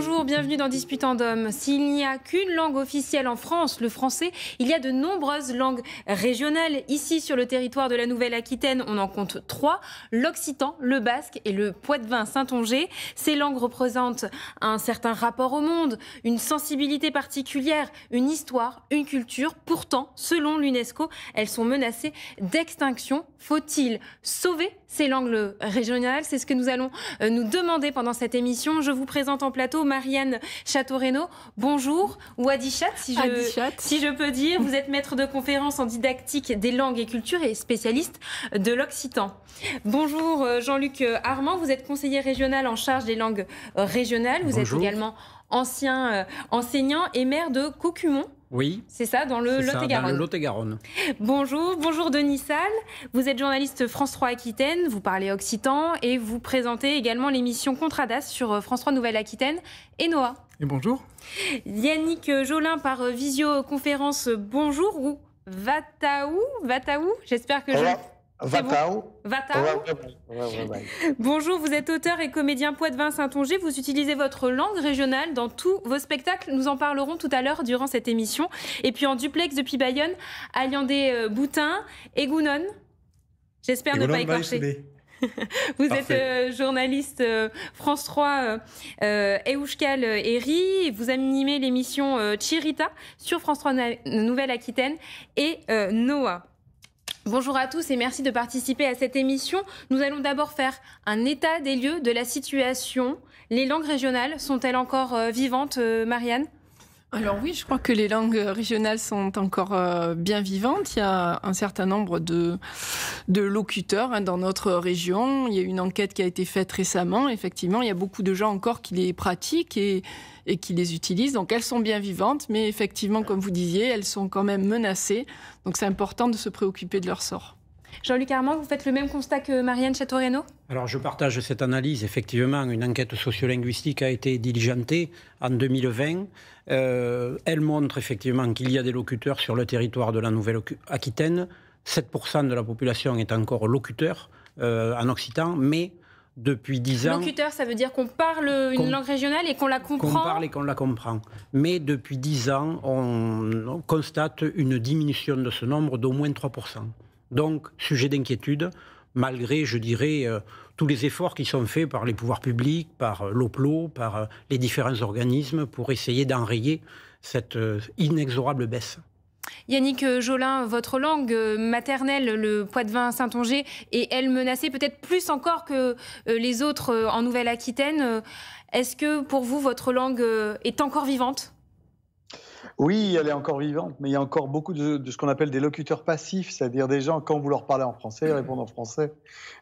Bonjour, bienvenue dans Disputant d'hommes. S'il n'y a qu'une langue officielle en France, le français, il y a de nombreuses langues régionales. Ici, sur le territoire de la Nouvelle-Aquitaine, on en compte trois, l'occitan, le basque et le poitevin Saintongeais. Ces langues représentent un certain rapport au monde, une sensibilité particulière, une histoire, une culture. Pourtant, selon l'UNESCO, elles sont menacées d'extinction. Faut-il sauver c'est l'angle régional. C'est ce que nous allons euh, nous demander pendant cette émission. Je vous présente en plateau Marianne château Bonjour, ou Adichat, si je, peux dire. Vous êtes maître de conférence en didactique des langues et cultures et spécialiste de l'occitan. Bonjour euh, Jean-Luc euh, Armand, vous êtes conseiller régional en charge des langues régionales. Vous êtes également ancien enseignant et maire de Cocumont. Oui. C'est ça, dans le Lot-et-Garonne. Bonjour, bonjour Denis Salle. Vous êtes journaliste France 3 Aquitaine, vous parlez occitan et vous présentez également l'émission Contradas sur euh, France 3 Nouvelle-Aquitaine et Noah. Et bonjour. Yannick euh, Jolin par euh, visioconférence, bonjour ou Vataou, Vataou, j'espère que je Vatao. Vatao. Bonjour, vous êtes auteur et comédien poète saint Tonger. Vous utilisez votre langue régionale dans tous vos spectacles. Nous en parlerons tout à l'heure durant cette émission. Et puis en duplex depuis Bayonne, Des euh, Boutin et Gounon. J'espère ne pas écorcher. Vous êtes euh, journaliste euh, France 3 euh, Euskal Vous animez l'émission Chirita sur France 3 Nouvelle-Aquitaine et Noah. Bonjour à tous et merci de participer à cette émission. Nous allons d'abord faire un état des lieux de la situation. Les langues régionales sont-elles encore euh, vivantes, euh, Marianne alors oui, je crois que les langues régionales sont encore euh, bien vivantes. Il y a un certain nombre de, locuteurs hein, dans notre région. Il y a une enquête qui a été faite récemment. Effectivement, il y a beaucoup de gens encore qui les pratiquent et et qui les utilisent. Donc elles sont bien vivantes, mais effectivement, comme vous disiez, elles sont quand même menacées. Donc c'est important de se préoccuper de leur sort. Jean-Luc Armand, vous faites le même constat que Marianne château Alors je partage cette analyse. Effectivement, une enquête sociolinguistique a été diligentée en 2020. Euh, elle montre effectivement qu'il y a des locuteurs sur le territoire de la Nouvelle-Aquitaine. 7% de la population est encore locuteur euh, en occitan, mais depuis dix ans. ça veut dire qu'on parle une langue régionale et qu'on la comprend. Qu'on parle et qu'on la comprend. Mais depuis dix ans, on, constate une diminution de ce nombre d'au moins 3%. Donc, sujet d'inquiétude, malgré, je dirais, euh, tous les efforts qui sont faits par les pouvoirs publics, par l'OPLO, euh, par euh, les différents organismes pour essayer d'enrayer cette inexorable baisse. Yannick euh, Jolin, votre langue euh, maternelle, le Poitevin Saint-Onger, est elle menacée peut-être plus encore que euh, les autres en Nouvelle-Aquitaine. Est-ce que pour vous, votre langue est encore vivante oui, elle est encore vivante, mais il y a encore beaucoup de, de ce qu'on appelle des locuteurs passifs, c'est-à-dire des gens, quand vous leur parlez en français, ils répondent en français.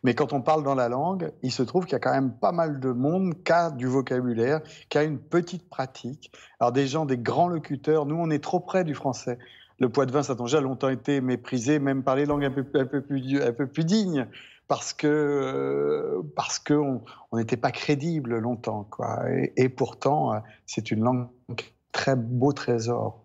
Mais quand on parle dans la langue, il se trouve qu'il y a quand même pas mal de monde qui a du vocabulaire, qui a une petite pratique. Alors des gens, des grands locuteurs, nous on est trop près du français le poids de vin ça a longtemps été méprisé, même par les langues un peu, plus, un dignes, parce que parce que n'était pas crédible longtemps, et pourtant, euh, c'est une langue très beau trésor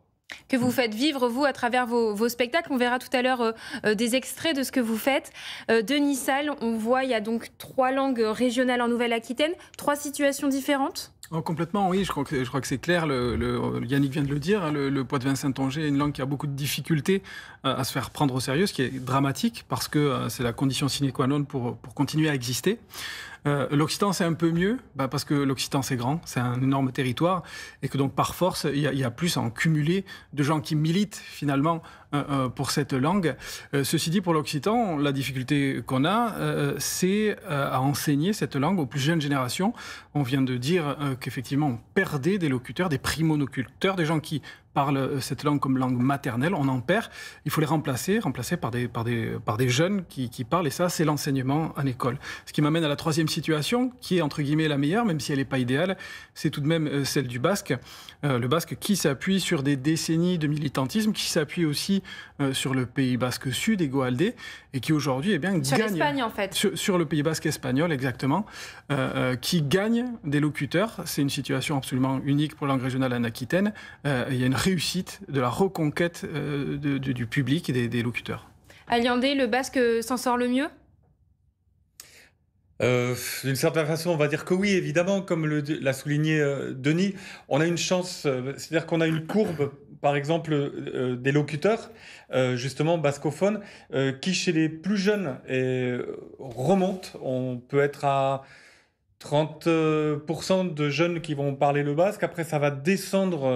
que vous faites vivre, vous, à travers vos, spectacles. On verra tout à l'heure euh, euh, des extraits de ce que vous faites. Euh, Denis de on voit, il y a donc trois langues régionales en Nouvelle-Aquitaine, trois situations différentes oh, complètement, oui, je crois que, c'est clair. Le, Yannick vient de le dire, hein. le, poids de vincent est une langue qui a beaucoup de difficultés à se faire prendre au sérieux, ce qui est dramatique parce que c'est la condition sine qua non pour continuer à exister. Euh, L'Occitan, c'est un peu mieux, bah, parce que l'Occitan, c'est grand, c'est un énorme territoire, et que donc, par force, il y, y, a plus à en cumuler de gens qui militent, finalement, euh, euh, pour cette langue. Euh, ceci dit, pour l'occitan, la difficulté qu'on a, c'est à enseigner cette langue aux plus jeunes générations. On vient de dire qu'effectivement, on perdait des locuteurs, des primonoculteurs, des gens qui parlent cette langue comme langue maternelle, on en perd. Il faut les remplacer, remplacer par des, par des jeunes qui, parlent, et ça, c'est l'enseignement en école. Ce qui m'amène à la troisième situation, qui est entre guillemets la meilleure, même si elle n'est pas idéale, c'est tout de même celle du basque. le basque qui s'appuie sur des décennies de militantisme, qui s'appuie aussi euh, sur le Pays Basque Sud et et qui aujourd'hui eh bien sur l'Espagne, en fait sur, le Pays Basque espagnol exactement, euh, euh, qui gagne des locuteurs. C'est une situation absolument unique pour langue régionale en Aquitaine. il y a une réussite de la reconquête du public et des, locuteurs. Alliandé, le Basque s'en sort le mieux D'une certaine façon, on va dire que oui, évidemment, comme l'a souligné Denis, on a une chance, c'est-à-dire qu'on a une courbe par exemple euh, euh, des locuteurs, euh, justement bascophones, qui chez les plus jeunes remontent. On peut être à 30% de jeunes qui vont parler le basque. Après, ça va descendre,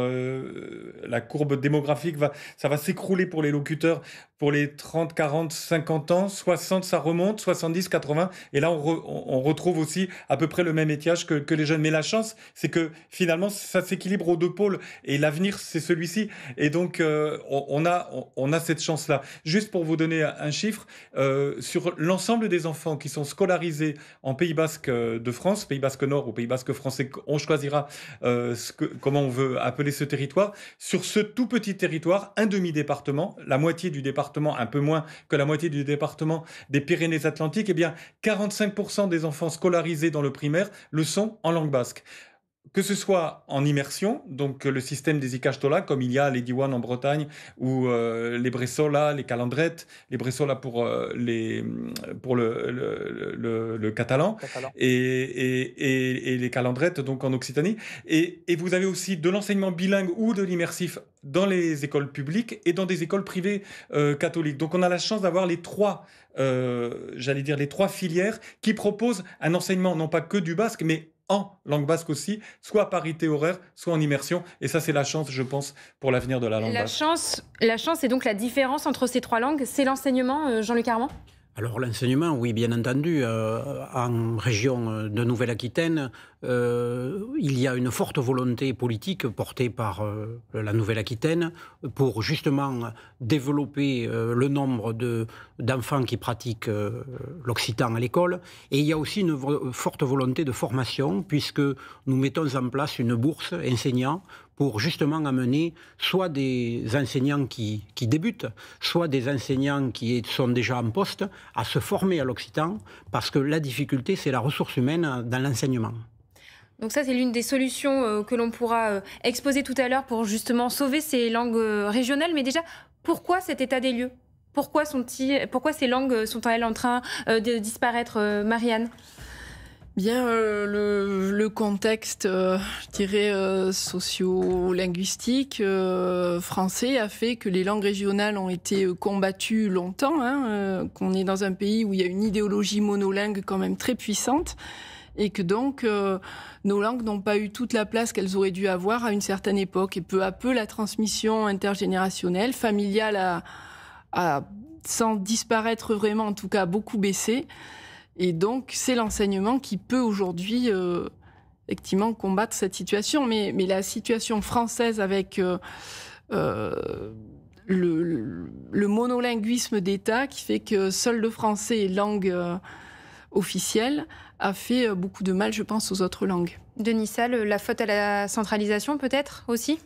la courbe démographique va, ça va s'écrouler pour les locuteurs pour les 30, 40, 50 ans, 60, ça remonte, 70, 80. Et là, on, retrouve aussi à peu près le même étiage que, les jeunes. Mais la chance, c'est que finalement, ça s'équilibre aux deux pôles. Et l'avenir, c'est celui-ci. Et donc, euh, on, a, on, a cette chance-là. Juste pour vous donner un chiffre, euh, sur l'ensemble des enfants qui sont scolarisés en Pays Basque euh, de France, Pays Basque Nord ou Pays Basque français, on choisira ce comment on veut appeler ce territoire. Sur ce tout petit territoire, un demi-département, la moitié du département, un peu moins que la moitié du département des Pyrénées-Atlantiques, eh bien 45% des enfants scolarisés dans le primaire le sont en langue basque que ce soit en immersion, donc euh, le système des Icachtola, comme il y a les Diwan en Bretagne, ou euh, les Bressola, les Calandrettes, les Bressola pour, euh, les, mm, pour le, le, catalan, Et, et, les Calandrettes donc en Occitanie. Et, vous avez aussi de l'enseignement bilingue ou de l'immersif dans les écoles publiques et dans des écoles privées catholiques. Donc on a la chance d'avoir les trois, j'allais dire, les trois filières qui proposent un enseignement non pas que du basque, mais en langue basque aussi, soit parité horaire, soit en immersion. Et ça, c'est la chance, je pense, pour l'avenir de la langue la Chance, la chance c'est donc la différence entre ces trois langues, c'est l'enseignement, euh, Jean-Luc Armand alors l'enseignement, oui, bien entendu. Euh, en région euh, de Nouvelle-Aquitaine, euh, il y a une forte volonté politique portée par la Nouvelle-Aquitaine pour justement développer le nombre d'enfants qui pratiquent l'occitan à l'école. Et il y a aussi une forte volonté de formation, puisque nous mettons en place une bourse enseignant pour justement amener soit des enseignants qui, débutent, soit des enseignants qui sont déjà en poste à se former à l'occitan, parce que la difficulté, c'est la ressource humaine dans l'enseignement. Donc ça, c'est l'une des solutions euh, que l'on pourra euh, exposer tout à l'heure pour justement sauver ces langues euh, régionales. Mais déjà, pourquoi cet état des lieux sont pourquoi ces langues sont-elles en train de disparaître, Marianne Bien, euh, le, contexte, euh, je dirais, euh, socio-linguistique français a fait que les langues régionales ont été combattues longtemps, hein, qu'on est dans un pays où il y a une idéologie monolingue quand même très puissante, et que donc nos langues n'ont pas eu toute la place qu'elles auraient dû avoir à une certaine époque. Et peu à peu, la transmission intergénérationnelle, familiale, a, a sans disparaître vraiment, en tout cas, beaucoup baissé. Et donc, c'est l'enseignement qui peut aujourd'hui euh, effectivement combattre cette situation. Mais, la situation française avec euh, euh, le, monolinguisme d'État qui fait que seul le français est langue officielle a fait beaucoup de mal, je pense, aux autres langues. Denis la faute à la centralisation peut-être aussi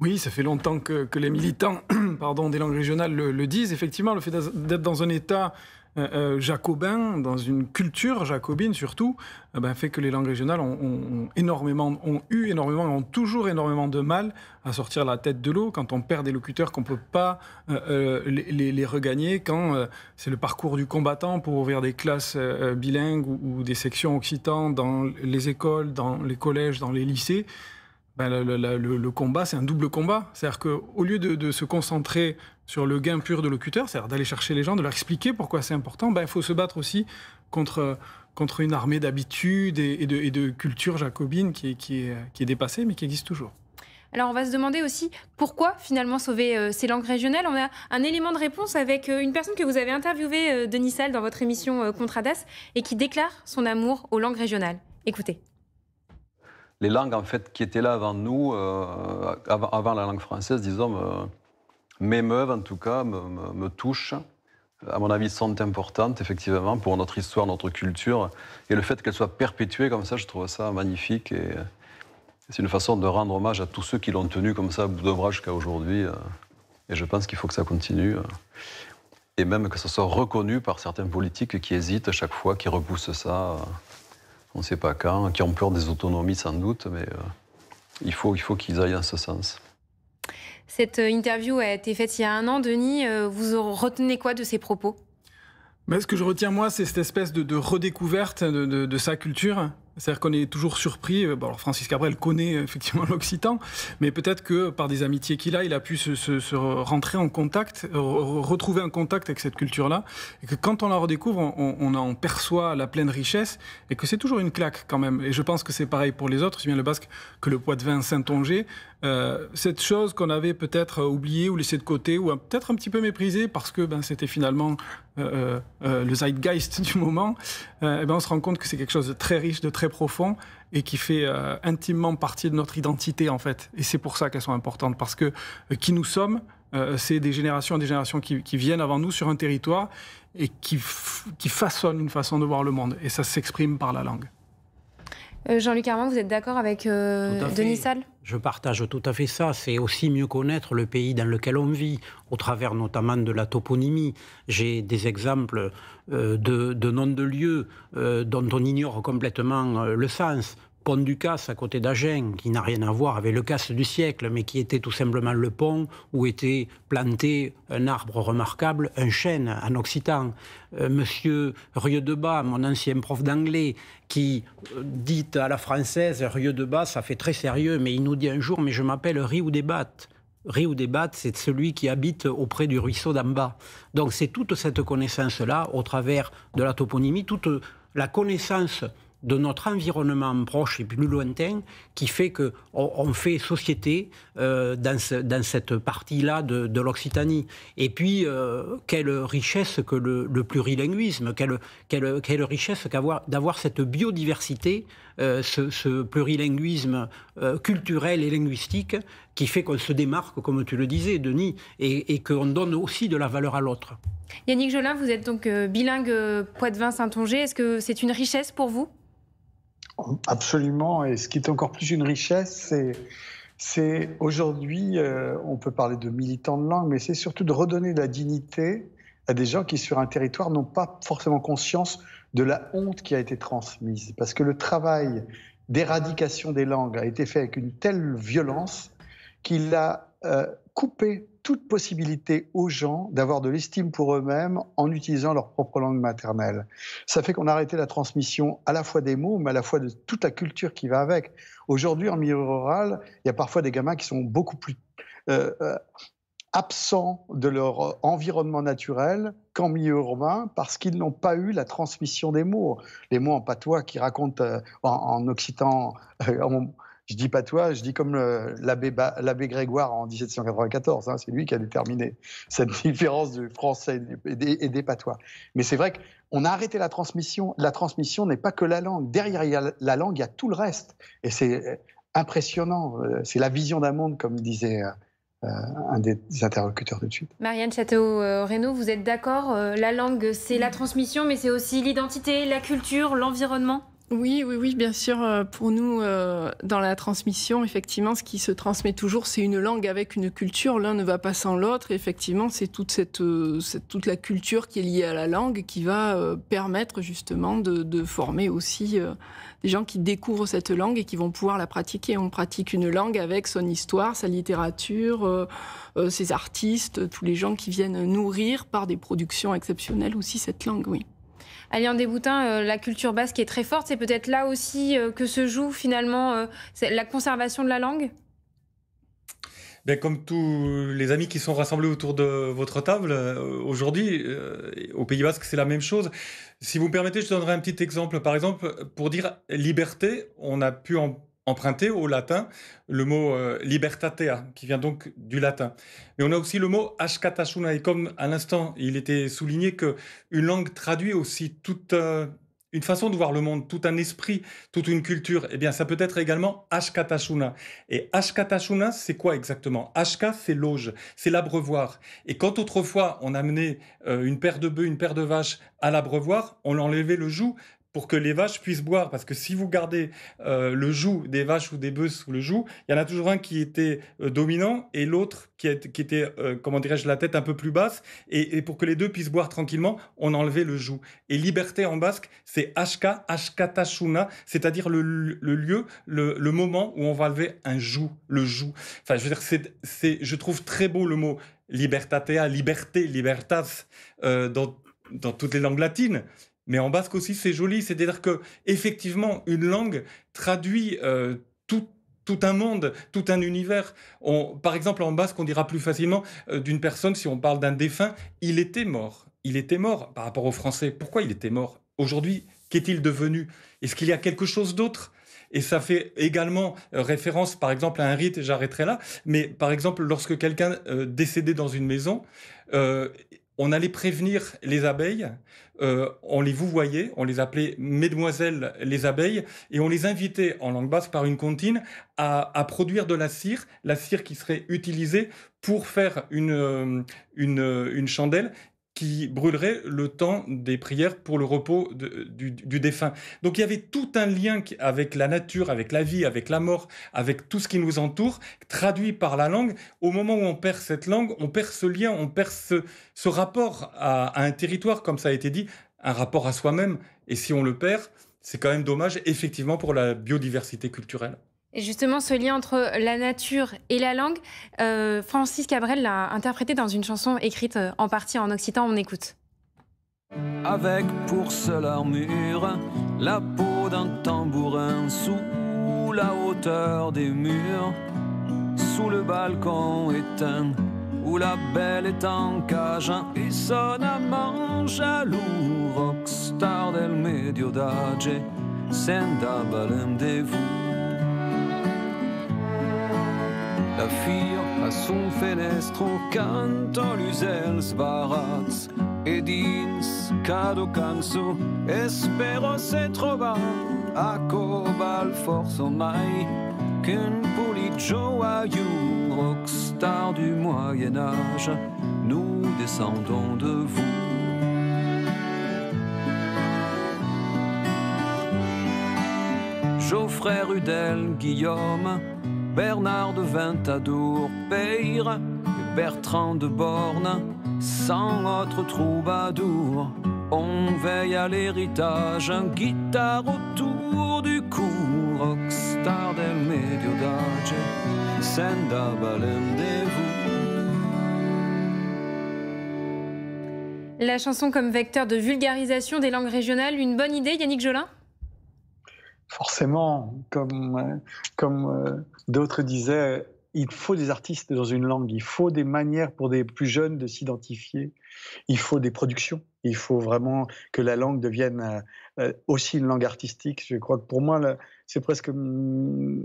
oui, ça fait longtemps que, les militants pardon, des langues régionales le disent. Effectivement, le fait d'être dans un État euh, euh, jacobin, dans une culture jacobine surtout, euh, ben, fait que les langues régionales ont, énormément, ont eu énormément, ont toujours énormément de mal à sortir la tête de l'eau quand on perd des locuteurs qu'on ne peut pas les, regagner, quand c'est le parcours du combattant pour ouvrir des classes bilingues ou, des sections occitanes dans les écoles, dans les collèges, dans les lycées. Ben, le, combat, c'est un double combat. C'est-à-dire qu'au lieu de se concentrer sur le gain pur de locuteur, c'est-à-dire d'aller chercher les gens, de leur expliquer pourquoi c'est important, ben, il faut se battre aussi contre, contre une armée d'habitudes et, de, culture jacobine qui est, qui, est, dépassée, mais qui existe toujours. Alors on va se demander aussi pourquoi finalement sauver euh, ces langues régionales. On a un élément de réponse avec euh, une personne que vous avez interviewée, euh, Denis Salle, dans votre émission Contradas, et qui déclare son amour aux langues régionales. Écoutez. Les langues en fait qui étaient là avant nous, avant, la langue française, disons m'émeuvent en tout cas, me, touchent, à mon avis sont importantes effectivement pour notre histoire, notre culture. Et le fait qu'elles soient perpétuées comme ça, je trouve ça magnifique. Et c'est une façon de rendre hommage à tous ceux qui l'ont tenu comme ça, bout d'ouvrage jusqu'à aujourd'hui. Euh. Et je pense qu'il faut que ça continue. Euh. Et même que ce soit reconnu par certains politiques qui hésitent à chaque fois, qui repoussent ça, euh. on ne sait pas quand, qui ont peur des autonomies sans doute, mais il faut, il faut qu'ils aillent dans ce sens. Cette euh, interview a été faite il y a un an. Denis, euh, vous retenez quoi de ses propos mais ben, ce que je retiens, moi, c'est cette espèce de, redécouverte de, sa culture c'est-à-dire qu'on est toujours surpris. Euh, bon, alors Francis Cabrel connaît euh, effectivement l'Occitan, mais peut-être que par des amitiés qu'il a, il a pu se, se, rentrer en contact, retrouver un contact avec cette culture-là, et que quand on la redécouvre, on, en perçoit la pleine richesse, et que c'est toujours une claque quand même. Et je pense que c'est pareil pour les autres, si bien le basque que le poids de vin saint euh, cette chose qu'on avait peut-être oubliée ou laissée de côté, ou peut-être un petit peu méprisée, parce que ben, c'était finalement le zeitgeist du moment, euh, eh ben, on se rend compte que c'est quelque chose de très riche, de très profond et qui fait euh, intimement partie de notre identité en fait. Et c'est pour ça qu'elles sont importantes parce que euh, qui nous sommes, c'est des générations et des générations qui, viennent avant nous sur un territoire et qui, qui façonnent une façon de voir le monde. Et ça s'exprime par la langue. Euh, Jean-Luc Armand, vous êtes d'accord avec euh, Denis Salle Je partage tout à fait ça. C'est aussi mieux connaître le pays dans lequel on vit, au travers notamment de la toponymie. J'ai des exemples euh, de noms de lieux dont on ignore complètement le sens pont du Casse, à côté d'Agen, qui n'a rien à voir avec le Casse du siècle, mais qui était tout simplement le pont où était planté un arbre remarquable, un chêne en occitan. Euh, monsieur rieu de Bas, mon ancien prof d'anglais, qui euh, dit à la française rieu de Bas, ça fait très sérieux, mais il nous dit un jour Mais je m'appelle Rieu-de-Bas. Rieux de c'est celui qui habite auprès du ruisseau d'en Donc c'est toute cette connaissance-là, au travers de la toponymie, toute la connaissance de notre environnement proche et plus lointain qui fait que on, fait société euh, dans, cette partie-là de, l'Occitanie. Et puis, euh, quelle richesse que le, plurilinguisme, quelle, richesse qu'avoir, d'avoir cette biodiversité, euh, ce, plurilinguisme culturel et linguistique qui fait qu'on se démarque, comme tu le disais, Denis, et, et qu'on donne aussi de la valeur à l'autre. Yannick Jolin, vous êtes donc bilingue Poitvin-Saint-Onger. Est-ce que c'est une richesse pour vous Absolument. Et ce qui est encore plus une richesse, c'est aujourd'hui, euh, on peut parler de militants de langue, mais c'est surtout de redonner de la dignité à des gens qui, sur un territoire, n'ont pas forcément conscience de la honte qui a été transmise. Parce que le travail d'éradication des langues a été fait avec une telle violence qu'il a euh, coupé toute possibilité aux gens d'avoir de l'estime pour eux-mêmes en utilisant leur propre langue maternelle. Ça fait qu'on a arrêté la transmission à la fois des mots, mais à la fois de toute la culture qui va avec. Aujourd'hui, en milieu rural, il y a parfois des gamins qui sont beaucoup plus euh, euh, absents de leur environnement naturel qu'en milieu urbain parce qu'ils n'ont pas eu la transmission des mots. Les mots en patois qui racontent euh, en, occitan, je dis pas toi, je dis comme euh, l'abbé Grégoire en 1794, hein, c'est lui qui a déterminé cette différence du français et des, patois. Mais c'est vrai qu'on a arrêté la transmission. La transmission n'est pas que la langue. Derrière la langue, il y a tout le reste. Et c'est euh, impressionnant. Euh, c'est la vision d'un monde, comme disait un des interlocuteurs de suite. Marianne Château-Renaud, vous êtes d'accord La langue, c'est la transmission, mais c'est aussi l'identité, la culture, l'environnement oui, oui, oui, bien sûr. Euh, pour nous, euh, dans la transmission, effectivement, ce qui se transmet toujours, c'est une langue avec une culture. L'un ne va pas sans l'autre. effectivement, c'est toute euh, toute la culture qui est liée à la langue qui va permettre justement de, de former aussi des gens qui découvrent cette langue et qui vont pouvoir la pratiquer. On pratique une langue avec son histoire, sa littérature, ses artistes, tous les gens qui viennent nourrir par des productions exceptionnelles aussi cette langue. Oui. Alien Deboutin, euh, la culture basque est très forte. C'est peut-être là aussi euh, que se joue finalement euh, la conservation de la langue ben, comme tous les amis qui sont rassemblés autour de votre table, aujourd'hui, au Pays Basque, c'est la même chose. Si vous me permettez, je donnerai un petit exemple. Par exemple, pour dire liberté, on a pu en emprunté au latin le mot euh, libertatea, qui vient donc du latin. Mais on a aussi le mot ashkatashuna », et comme à l'instant il était souligné que une langue traduit aussi toute euh, une façon de voir le monde, tout un esprit, toute une culture, eh bien ça peut être également ashkatashuna ». Et ashkatashuna », c'est quoi exactement Ashka, c'est l'auge, c'est l'abreuvoir. Et quand autrefois on amenait euh, une paire de bœufs, une paire de vaches à l'abreuvoir, on enlevait le joug pour que les vaches puissent boire. Parce que si vous gardez euh, le joug des vaches ou des bœufs sous le joug, il y en a toujours un qui était euh, dominant et l'autre qui, était, euh, comment dirais-je, la tête un peu plus basse. Et, pour que les deux puissent boire tranquillement, on enlevait le joug. Et liberté en basque, c'est hk, ashkatashuna, c'est-à-dire le, lieu, le, moment où on va lever un joug, le joug. Enfin, je veux dire, c'est, je trouve très beau le mot libertatea, liberté, libertas, dans toutes les langues latines. Mais en basque aussi, c'est joli. C'est-à-dire que effectivement, une langue traduit euh, tout, un monde, tout un univers. On, par exemple, en basque, on dira plus facilement euh, d'une personne, si on parle d'un défunt, il était mort. Il était mort par rapport au Français. Pourquoi il était mort Aujourd'hui, qu'est-il devenu Est-ce qu'il y a quelque chose d'autre et ça fait également euh, référence, par exemple, à un rite, j'arrêterai là, mais par exemple, lorsque quelqu'un décédait dans une maison, on allait prévenir les abeilles, euh, on les vous voyait, on les appelait mesdemoiselles les abeilles, et on les invitait en langue basse par une comptine à, produire de la cire, la cire qui serait utilisée pour faire une, euh, une chandelle qui brûlerait le temps des prières pour le repos euh, du, défunt. Donc il y avait tout un lien avec la nature, avec la vie, avec la mort, avec tout ce qui nous entoure, traduit par la langue. Au moment où on perd cette langue, on perd ce lien, on perd ce, rapport à un territoire, comme ça a été dit, un rapport à soi-même. Et si on le perd, c'est quand même dommage, effectivement, pour la biodiversité culturelle justement, ce lien entre la nature et la langue, euh, Francis Cabrel l'a interprété dans une chanson écrite euh, en partie en occitan. On écoute. Avec pour seule armure la peau d'un tambourin sous la hauteur des murs, sous le balcon éteint où la belle est en cage et son amant jaloux, rockstar del C'est senda balem de vous. la à son fenestro canton l'usel edins Edins dins cado canso espero se trova a cobal forso mai qu'un policio you rockstar du Moyen Âge nous descendons de vous Geoffrey Rudel Guillaume Bernard de Ventadour, Peyre et Bertrand de Borne, sans autre troubadour. On veille à l'héritage, un guitare autour du cou, rockstar des medio vous La chanson comme vecteur de vulgarisation des langues régionales, une bonne idée, Yannick Jolin forcément, comme, euh, euh, d'autres disaient, il faut des artistes dans une langue, il faut des manières pour des plus jeunes de s'identifier, il faut des productions, il faut vraiment que la langue devienne euh, aussi une langue artistique. Je crois que pour moi, c'est presque mm,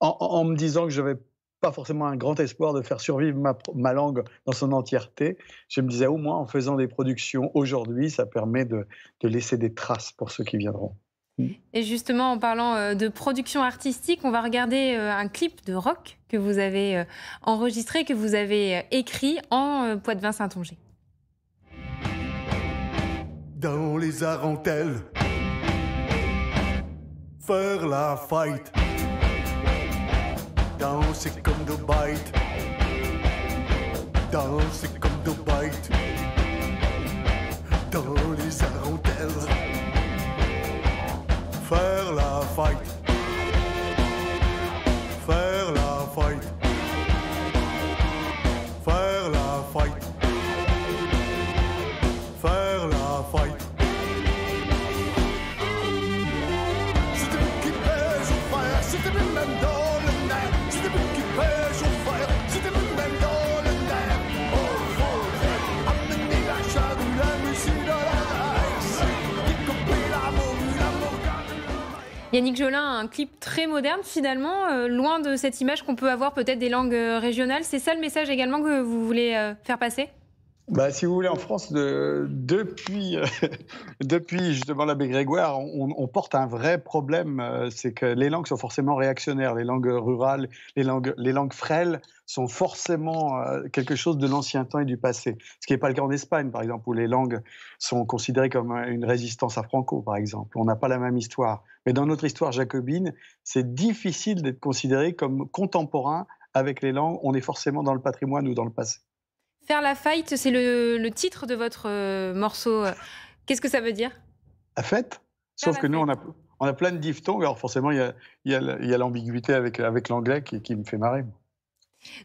en, me disant que je n'avais pas forcément un grand espoir de faire survivre ma, langue dans son entièreté, je me disais au moins en faisant des productions aujourd'hui, ça permet de laisser des traces pour ceux qui viendront. Mm. Et justement, en parlant euh, de production artistique, on va regarder euh, un clip de rock que vous avez euh, enregistré, que vous avez écrit en Poitvin Saint-Onger. Dans les arentelles, faire la fight, danser comme de bite, danser comme de bite, dans les arentelles fight. Faire la fight. Yannick Jolin a un clip très moderne finalement, euh, loin de cette image qu'on peut avoir peut-être des langues euh, régionales. C'est ça le message également que vous voulez euh, faire passer bah, si vous voulez, en France, depuis, euh, depuis justement l'abbé Grégoire, on, porte un vrai problème, euh, c'est que les langues sont forcément réactionnaires, les langues rurales, les langues, les langues frêles sont forcément euh, quelque chose de l'ancien temps et du passé. Ce qui n'est pas le cas en Espagne, par exemple, où les langues sont considérées comme une résistance à Franco, par exemple. On n'a pas la même histoire. Mais dans notre histoire jacobine, c'est difficile d'être considéré comme contemporain avec les langues. On est forcément dans le patrimoine ou dans le passé. Faire la fight, c'est le, titre de votre euh, morceau. Qu'est-ce que ça veut dire La fête Sauf que nous, on a, on a plein de diphtongues. Alors forcément, il y a, a l'ambiguïté avec, avec l'anglais qui, qui, me fait marrer.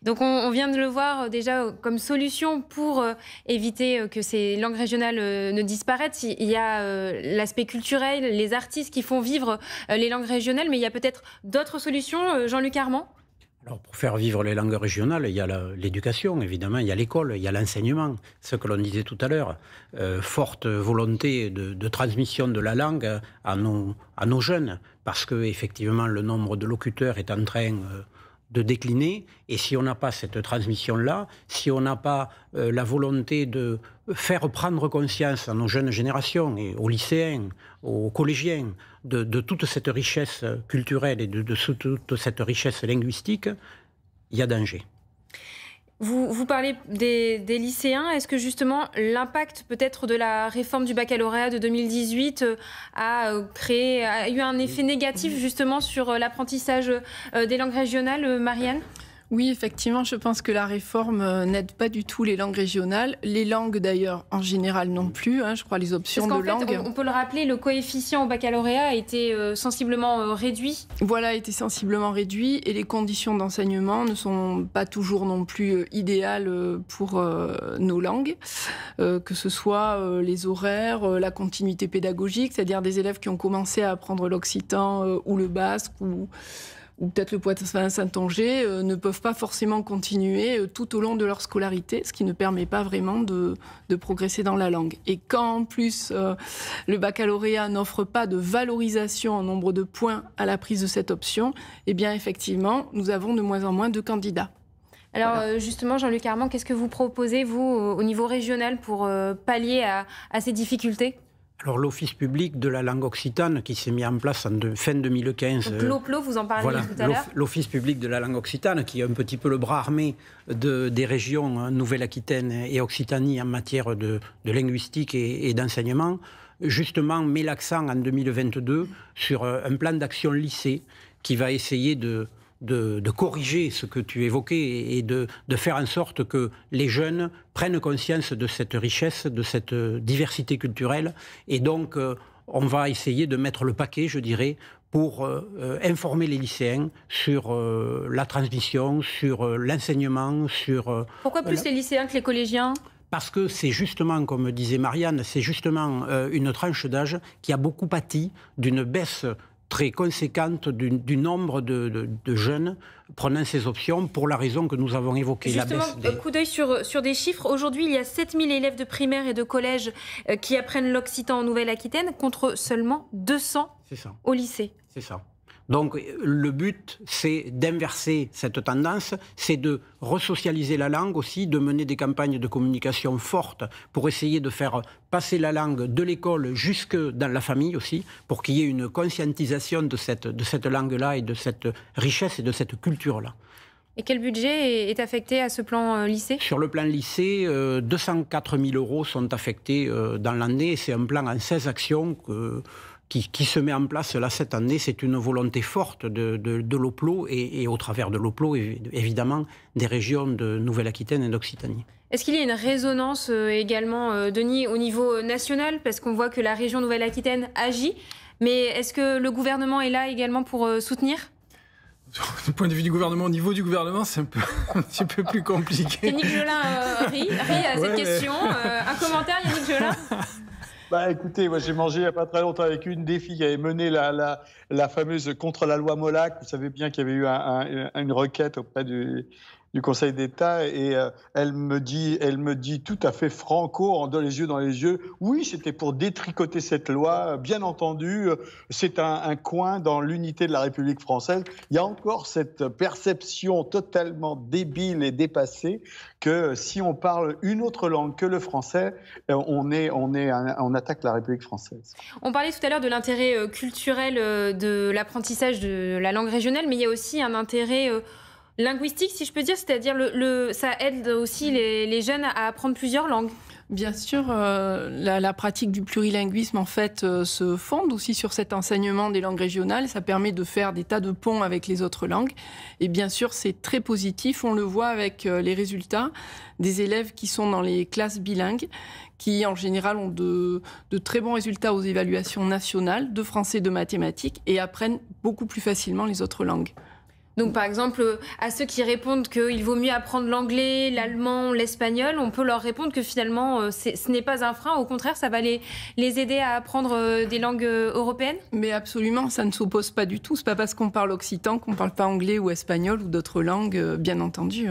Donc on, vient de le voir euh, déjà euh, comme solution pour éviter que ces langues régionales ne disparaissent. Il, y a l'aspect culturel, les artistes qui font vivre les langues régionales, mais il y a peut-être d'autres solutions, Jean-Luc Armand alors, pour faire vivre les langues régionales, il y a l'éducation, évidemment, il y a l'école, il y a l'enseignement, ce que l'on disait tout à l'heure. Euh, forte volonté de, transmission de la langue à nos, jeunes, parce que, effectivement, le nombre de locuteurs est en train. Euh, de décliner. Et si on n'a pas cette transmission-là, si on n'a pas euh, la volonté de faire prendre conscience à nos jeunes générations et aux lycéens, aux collégiens de, toute cette richesse culturelle et de, toute cette richesse linguistique, il y a danger. Vous, parlez des, lycéens. Est-ce que justement l'impact peut-être de la réforme du baccalauréat de 2018 euh, a euh, créé, a eu un effet négatif justement sur euh, l'apprentissage des langues régionales, Marianne oui, effectivement, je pense que la réforme euh, n'aide pas du tout les langues régionales. Les langues, d'ailleurs, en général non mm. plus. Hein, je crois les options de langue. On, peut le rappeler, le coefficient au baccalauréat a été euh, sensiblement euh, réduit. Voilà, a été sensiblement réduit et les conditions d'enseignement ne sont pas toujours non plus idéales pour nos langues, que ce soit les horaires, la continuité pédagogique, c'est-à-dire des élèves qui ont commencé à apprendre l'occitan ou le basque ou ou peut-être le Poitou-Saint-Angers euh, ne peuvent pas forcément continuer euh, tout au long de leur scolarité, ce qui ne permet pas vraiment de, progresser dans la langue. Et quand en plus euh, le baccalauréat n'offre pas de valorisation en nombre de points à la prise de cette option, eh bien effectivement, nous avons de moins en moins de candidats. Alors justement, Jean-Luc Armand, qu'est-ce que vous proposez, vous, au niveau régional, pour pallier à ces difficultés alors l'Office public de la langue occitane qui s'est mis en place en de, fin 2015. Donc, vous en parliez tout à l'heure. L'Office public de la langue occitane qui est un petit peu le bras armé des régions hein, Nouvelle-Aquitaine et Occitanie en matière de, linguistique et d'enseignement, justement met l'accent en 2022 sur euh, un plan d'action lycée qui va essayer de de, corriger ce que tu évoquais et de, faire en sorte que les jeunes prennent conscience de cette richesse, de cette euh, diversité culturelle. Et donc, euh, on va essayer de mettre le paquet, je dirais, pour euh, informer les lycéens sur la transmission, sur l'enseignement, sur... Pourquoi plus les lycéens que les collégiens parce que c'est justement, comme disait Marianne, c'est justement une tranche d'âge qui a beaucoup pâti d'une baisse très conséquente du, nombre de, jeunes prenant ces options pour la raison que nous avons évoquée. Justement, la euh, coup d'œil sur, des chiffres. Aujourd'hui, il y a 7000 élèves de primaire et de collège euh, qui apprennent l'occitan en Nouvelle-Aquitaine contre seulement 200 au lycée. C'est ça. Donc le but, c'est d'inverser cette tendance, c'est de resocialiser la langue aussi, de mener des campagnes de communication fortes pour essayer de faire passer la langue de l'école jusque dans la famille aussi, pour qu'il y ait une conscientisation de cette, de cette langue-là et de cette richesse et de cette culture-là. Et quel budget est affecté à ce plan euh, lycée Sur le plan lycée, 204 euh, 000 euros sont affectés euh, dans l'année. C'est un plan en 16 actions que qui, se met en place là cette année. C'est une volonté forte de, de, l'OPLO et, au travers de l'OPLO, évidemment, des régions de Nouvelle-Aquitaine et d'Occitanie. Est-ce qu'il y a une résonance euh, également, euh, Denis, au niveau euh, national Parce qu'on voit que la région Nouvelle-Aquitaine agit. Mais est-ce que le gouvernement est là également pour soutenir du point de vue du gouvernement, au niveau du gouvernement, c'est un, petit peu plus compliqué. Yannick Jolin rit, à cette question. un commentaire, Yannick Jolin bah écoutez, moi j'ai mangé il n'y a pas très longtemps avec une des filles qui avait mené la, la, fameuse contre la loi Molac. Vous savez bien qu'il y avait eu une requête auprès du, du Conseil d'État et euh, elle, me dit, elle me dit tout à fait franco, en donnant les yeux dans les yeux, oui, c'était pour détricoter cette loi, bien entendu, c'est un, coin dans l'unité de la République française. Il y a encore cette perception totalement débile et dépassée que si on parle une autre langue que le français, euh, on, est, on, est on attaque la République française. On parlait tout à l'heure de l'intérêt euh, culturel de l'apprentissage de la langue régionale, mais il y a aussi un intérêt Linguistique, si je peux dire, c'est-à-dire le, ça aide aussi les, jeunes à apprendre plusieurs langues. Bien sûr, euh, la, pratique du plurilinguisme en fait euh, se fonde aussi sur cet enseignement des langues régionales. Ça permet de faire des tas de ponts avec les autres langues. Et bien sûr, c'est très positif. On le voit avec euh, les résultats des élèves qui sont dans les classes bilingues, qui en général ont de, de très bons résultats aux évaluations nationales de français, et de mathématiques et apprennent beaucoup plus facilement les autres langues. Donc par exemple, à ceux qui répondent qu'il vaut mieux apprendre l'anglais, l'allemand, l'espagnol, on peut leur répondre que finalement euh, ce n'est pas un frein, au contraire ça va les, aider à apprendre euh, des langues euh, européennes Mais absolument, ça ne s'oppose pas du tout. Ce n'est pas parce qu'on parle occitan qu'on ne parle pas anglais ou espagnol ou d'autres langues, bien entendu.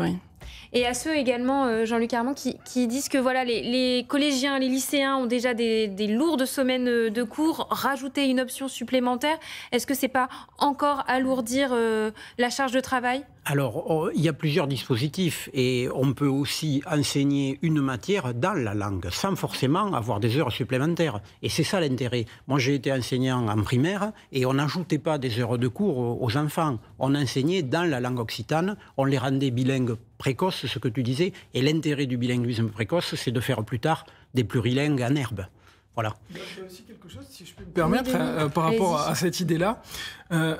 Et à ceux également, euh, Jean-Luc Armand, qui, disent que voilà, les, collégiens, les lycéens ont déjà des, des, lourdes semaines euh, de cours. Rajouter une option supplémentaire, est-ce que c'est pas encore alourdir euh, la charge de travail alors, oh, il y a plusieurs dispositifs et on peut aussi enseigner une matière dans la langue sans forcément avoir des heures supplémentaires. Et c'est ça l'intérêt. Moi, j'ai été enseignant en primaire et on n'ajoutait pas des heures de cours aux enfants. On enseignait dans la langue occitane, on les rendait bilingues précoces, ce que tu disais. Et l'intérêt du bilinguisme précoce, c'est de faire plus tard des plurilingues en herbe. Voilà. Il y a aussi quelque chose, si je peux me permettre, euh, par rapport à cette idée-là. Euh,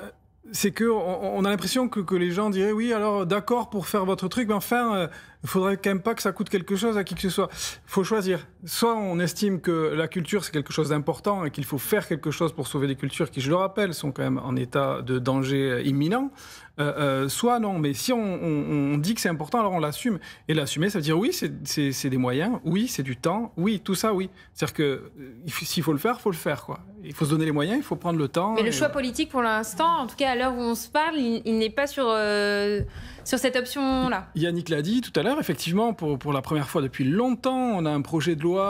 c'est que on, a l'impression que, les gens diraient oui alors d'accord pour faire votre truc mais enfin euh, il faudrait quand même pas que ça coûte quelque chose à qui que ce soit faut choisir soit on estime que la culture c'est quelque chose d'important et qu'il faut faire quelque chose pour sauver des cultures qui je le rappelle sont quand même en état de danger imminent euh, euh, soit non. Mais si on, dit que c'est important, alors on l'assume. Et l'assumer, ça veut dire oui, c'est des moyens, oui, c'est du temps, oui, tout ça, oui. C'est-à-dire que euh, s'il faut le faire, il faut le faire. Quoi. Il faut se donner les moyens, il faut prendre le temps. Mais le choix politique, pour l'instant, en tout cas à l'heure où on se parle, il, n'est pas sur, sur cette option-là. Yannick l'a dit tout à l'heure, effectivement, pour, pour la première fois depuis longtemps, on a un projet de loi,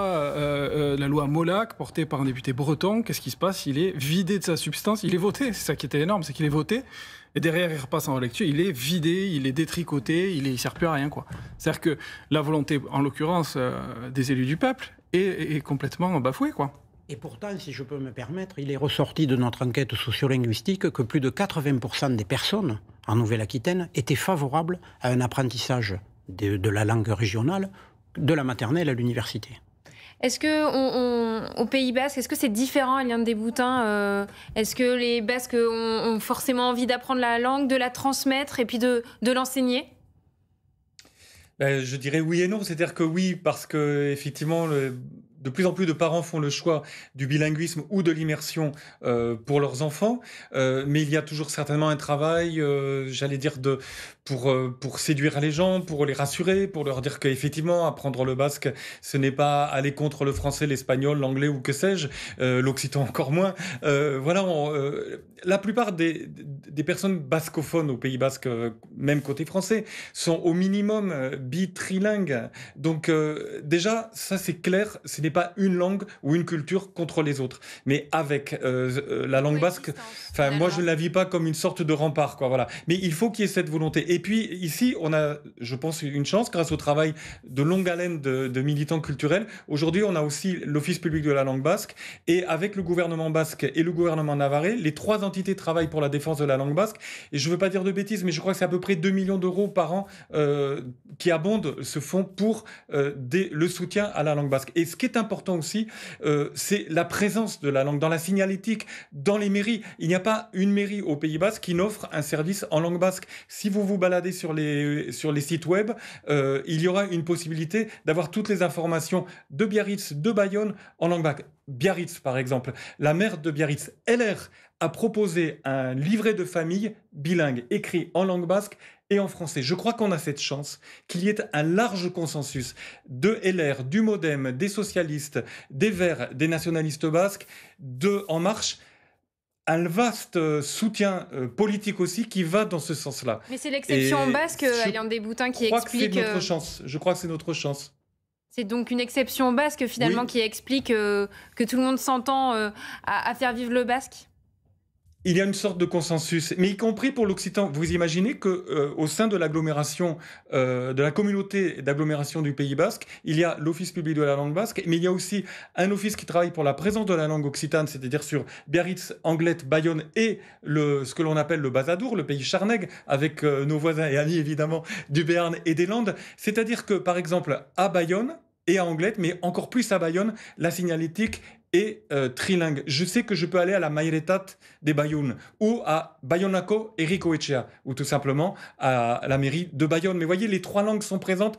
la loi Molac, portée par un député breton. Qu'est-ce qui se passe Il est vidé de sa substance. Il est voté, c'est ça qui était énorme, c'est qu'il est voté. Et derrière, il repasse en lecture. il est vidé, il est détricoté, il ne sert plus à rien. quoi. C'est-à-dire que la volonté, en l'occurrence, euh, des élus du peuple est, complètement bafouée. quoi. Et pourtant, si je peux me permettre, il est ressorti de notre enquête sociolinguistique que plus de 80% des personnes en Nouvelle-Aquitaine étaient favorables à un apprentissage de, la langue régionale de la maternelle à l'université. Est-ce que au Pays Basque, est-ce que c'est différent à l'Inde des Boutins euh, Est-ce que les Basques ont, forcément envie d'apprendre la langue, de la transmettre et puis de, l'enseigner ben, Je dirais oui et non. C'est-à-dire que oui, parce que effectivement, de plus en plus de parents font le choix du bilinguisme ou de l'immersion euh, pour leurs enfants, euh, mais il y a toujours certainement un travail, j'allais dire, de euh, pour, séduire les gens, pour les rassurer, pour leur dire qu'effectivement, apprendre le basque, ce n'est pas aller contre le français, l'espagnol, l'anglais ou que sais-je, euh, l'occitan encore moins. Euh, voilà, la plupart des, des, personnes bascophones au Pays basque, même côté français, sont au minimum bitrilingues. Donc déjà, ça c'est clair, ce n'est pas une langue ou une culture contre les autres. Mais avec la langue basque, enfin moi je ne la vis pas comme une sorte de rempart, quoi, voilà. Mais il faut qu'il y ait cette volonté et puis ici, on a, je pense, une chance grâce au travail de longue haleine de, militants culturels. Aujourd'hui, on a aussi l'Office public de la langue basque. Et avec le gouvernement basque et le gouvernement navarrais, les trois entités travaillent pour la défense de la langue basque. Et je ne veux pas dire de bêtises, mais je crois que c'est à peu près 2 millions d'euros par an euh, qui abondent ce fonds pour euh, le soutien à la langue basque. Et ce qui est important aussi, euh, c'est la présence de la langue dans la signalétique, dans les mairies. Il n'y a pas une mairie au Pays basque qui n'offre un service en langue basque. Si vous vous balader sur les, sites web, euh, il y aura une possibilité d'avoir toutes les informations de Biarritz, de Bayonne en langue basque. Biarritz, par exemple. La mère de Biarritz, LR, a proposé un livret de famille bilingue, écrit en langue basque et en français. Je crois qu'on a cette chance qu'il y ait un large consensus de LR, du Modem, des socialistes, des Verts, des nationalistes basques, de En Marche, un vaste euh, soutien euh, politique aussi qui va dans ce sens-là. Mais c'est l'exception basque, euh, Alain Desboutins, qui explique. Que notre chance. Je crois que c'est notre chance. C'est donc une exception basque finalement qui explique que tout le monde s'entend à, faire vivre le basque il y a une sorte de consensus, mais y compris pour l'Occitan. Vous imaginez que euh, au sein de l'agglomération, euh, de la communauté d'agglomération du Pays Basque, il y a l'Office public de la langue basque, mais il y a aussi un office qui travaille pour la présence de la langue occitane, c'est-à-dire sur Biarritz, Anglette, Bayonne et le, ce que l'on appelle le Bazadour, le pays Charneg, avec euh, nos voisins et amis évidemment du Béarn et des Landes. C'est-à-dire que par exemple à Bayonne, et à Anglette, mais encore plus à Bayonne, la signalétique et euh, trilingue. Je sais que je peux aller à la Mairetat des Bayonne ou à Bayonaco et Ricoechea ou tout simplement à la mairie de Bayonne. Mais voyez, les trois langues sont présentes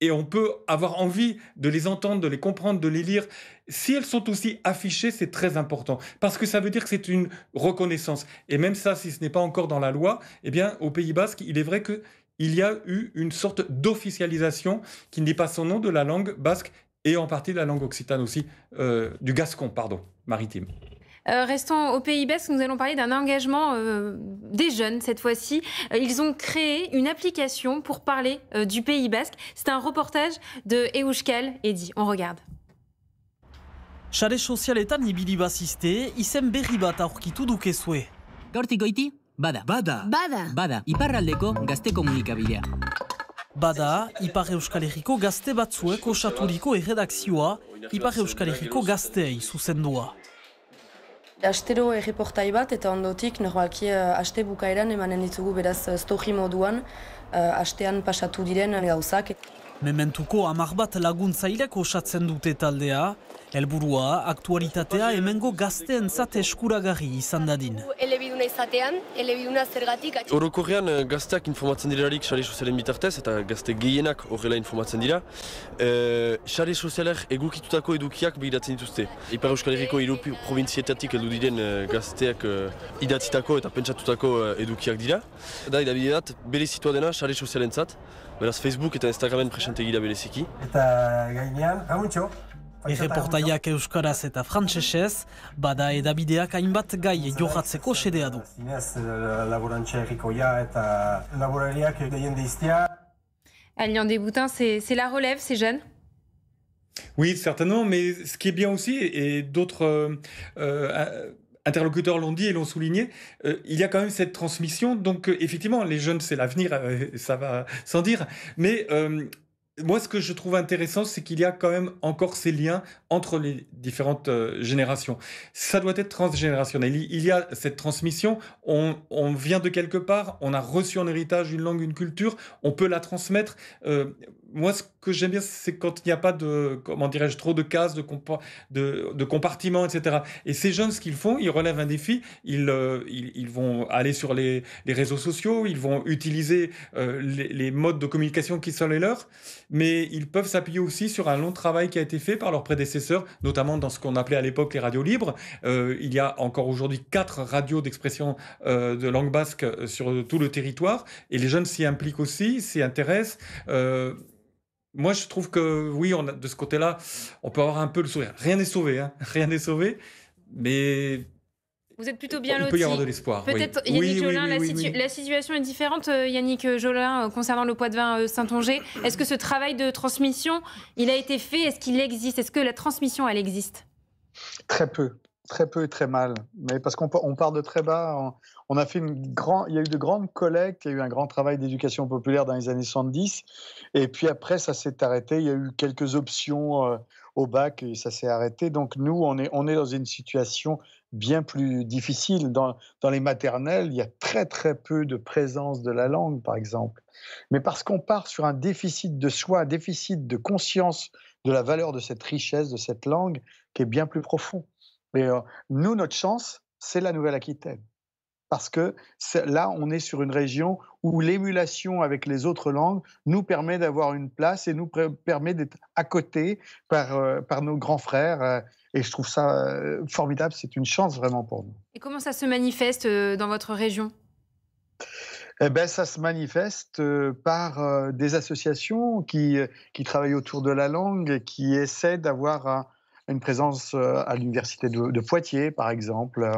et on peut avoir envie de les entendre, de les comprendre, de les lire. Si elles sont aussi affichées, c'est très important parce que ça veut dire que c'est une reconnaissance. Et même ça, si ce n'est pas encore dans la loi, eh bien, au Pays Basque, il est vrai que il y a eu une sorte d'officialisation qui n'est pas son nom de la langue basque et en partie la langue occitane aussi, euh, du gascon, pardon, maritime. Euh, restons au Pays Basque, nous allons parler d'un engagement euh, des jeunes cette fois-ci. Ils ont créé une application pour parler du Pays Basque. C'est un reportage de Euskal Eddy. On regarde. bada. Bada, Ipar Euskal Herriko gazte batzuek osaturiko erredakzioa, Ipar Euskal Herriko gazteei izuzen Astero erreportai bat eta ondotik, normalki, eh, aste bukaeran emanen ditugu beraz eh, stohi moduan, eh, astean pasatu diren gauzak. Mementuko amar bat laguntzailek osatzen dute taldea, Elburua, aktualitatea hemengo gazteen zat eskuragarri izan dadin. Elebiduna izatean, elebiduna zergatik. Orokorrean eh, gazteak informatzen dirarik xare sozialen bitartez eta gazte gehienak horrela informatzen dira. Xare eh, e, sozialer egukitutako edukiak behiratzen dituzte. Ipar Euskal Herriko hiru provinzietatik edu diren eh, gazteak e, idatzitako eta pentsatutako edukiak dira. Da, edabide bat, bere situa dena xare sozialen zat. Beraz, Facebook eta Instagramen presente gira bereziki. Eta gainean, Erreportaiak euskaraz eta frantsesez, bada edabideak hainbat gai johatzeko sedea du. Zinez, eh, laborantxe errikoia eta laborariak deien deiztia. Allian c'est la relève, ces jeunes Oui, certainement, mais ce qui est bien aussi, et d'autres... Euh, euh, interlocuteurs l'ont dit et l'ont souligné, euh, il y a quand même cette transmission. Donc effectivement, les jeunes, c'est l'avenir, ça va sans dire. Mais moi, ce que je trouve intéressant, c'est qu'il y a quand même encore ces liens entre les différentes euh, générations. Ça doit être transgénérationnel. Il y a cette transmission, on, vient de quelque part, on a reçu en héritage une langue, une culture, on peut la transmettre. Euh, moi, ce que j'aime bien, c'est quand il n'y a pas de, comment dirais-je, trop de cases, de, de, compartiments, etc. Et ces jeunes, ce qu'ils font, ils relèvent un défi, ils, euh, ils, vont aller sur les, réseaux sociaux, ils vont utiliser euh, les, modes de communication qui sont les leurs, mais ils peuvent s'appuyer aussi sur un long travail qui a été fait par leurs prédécesseurs, notamment dans ce qu'on appelait à l'époque les radios libres. Euh, il y a encore aujourd'hui quatre radios d'expression de langue basque sur tout le territoire, et les jeunes s'y impliquent aussi, s'y intéressent moi, je trouve que oui, on de ce côté-là, on peut avoir un peu le sourire. Rien n'est sauvé, hein. rien n'est sauvé, mais vous êtes plutôt bien loti. Il peut y avoir de l'espoir. Peut-être, Yannick Jolin, la, situation est différente, euh, Yannick Jolin, euh, concernant le poids de vin euh, Saint-Onger. Est-ce que ce travail de transmission, il a été fait Est-ce qu'il existe Est-ce que la transmission, elle existe Très peu très peu et très mal. Mais parce qu'on on part de très bas. On, a fait une grande, il y a eu de grandes collectes, il y a eu un grand travail d'éducation populaire dans les années 70. Et puis après, ça s'est arrêté. Il y a eu quelques options euh, au bac et ça s'est arrêté. Donc nous, on est, on est dans une situation bien plus difficile. Dans, dans les maternelles, il y a très très peu de présence de la langue, par exemple. Mais parce qu'on part sur un déficit de soi, un déficit de conscience de la valeur de cette richesse, de cette langue, qui est bien plus profond. Mais euh, nous, notre chance, c'est la Nouvelle-Aquitaine. Parce que là, on est sur une région où l'émulation avec les autres langues nous permet d'avoir une place et nous permet d'être à côté par, euh, par nos grands frères. Euh, et je trouve ça formidable, c'est une chance vraiment pour nous. Et comment ça se manifeste dans votre région eh ben, ça se manifeste par des associations qui, qui travaillent autour de la langue, et qui essaient d'avoir un, une présence euh, à l'université de, Poitiers, par exemple.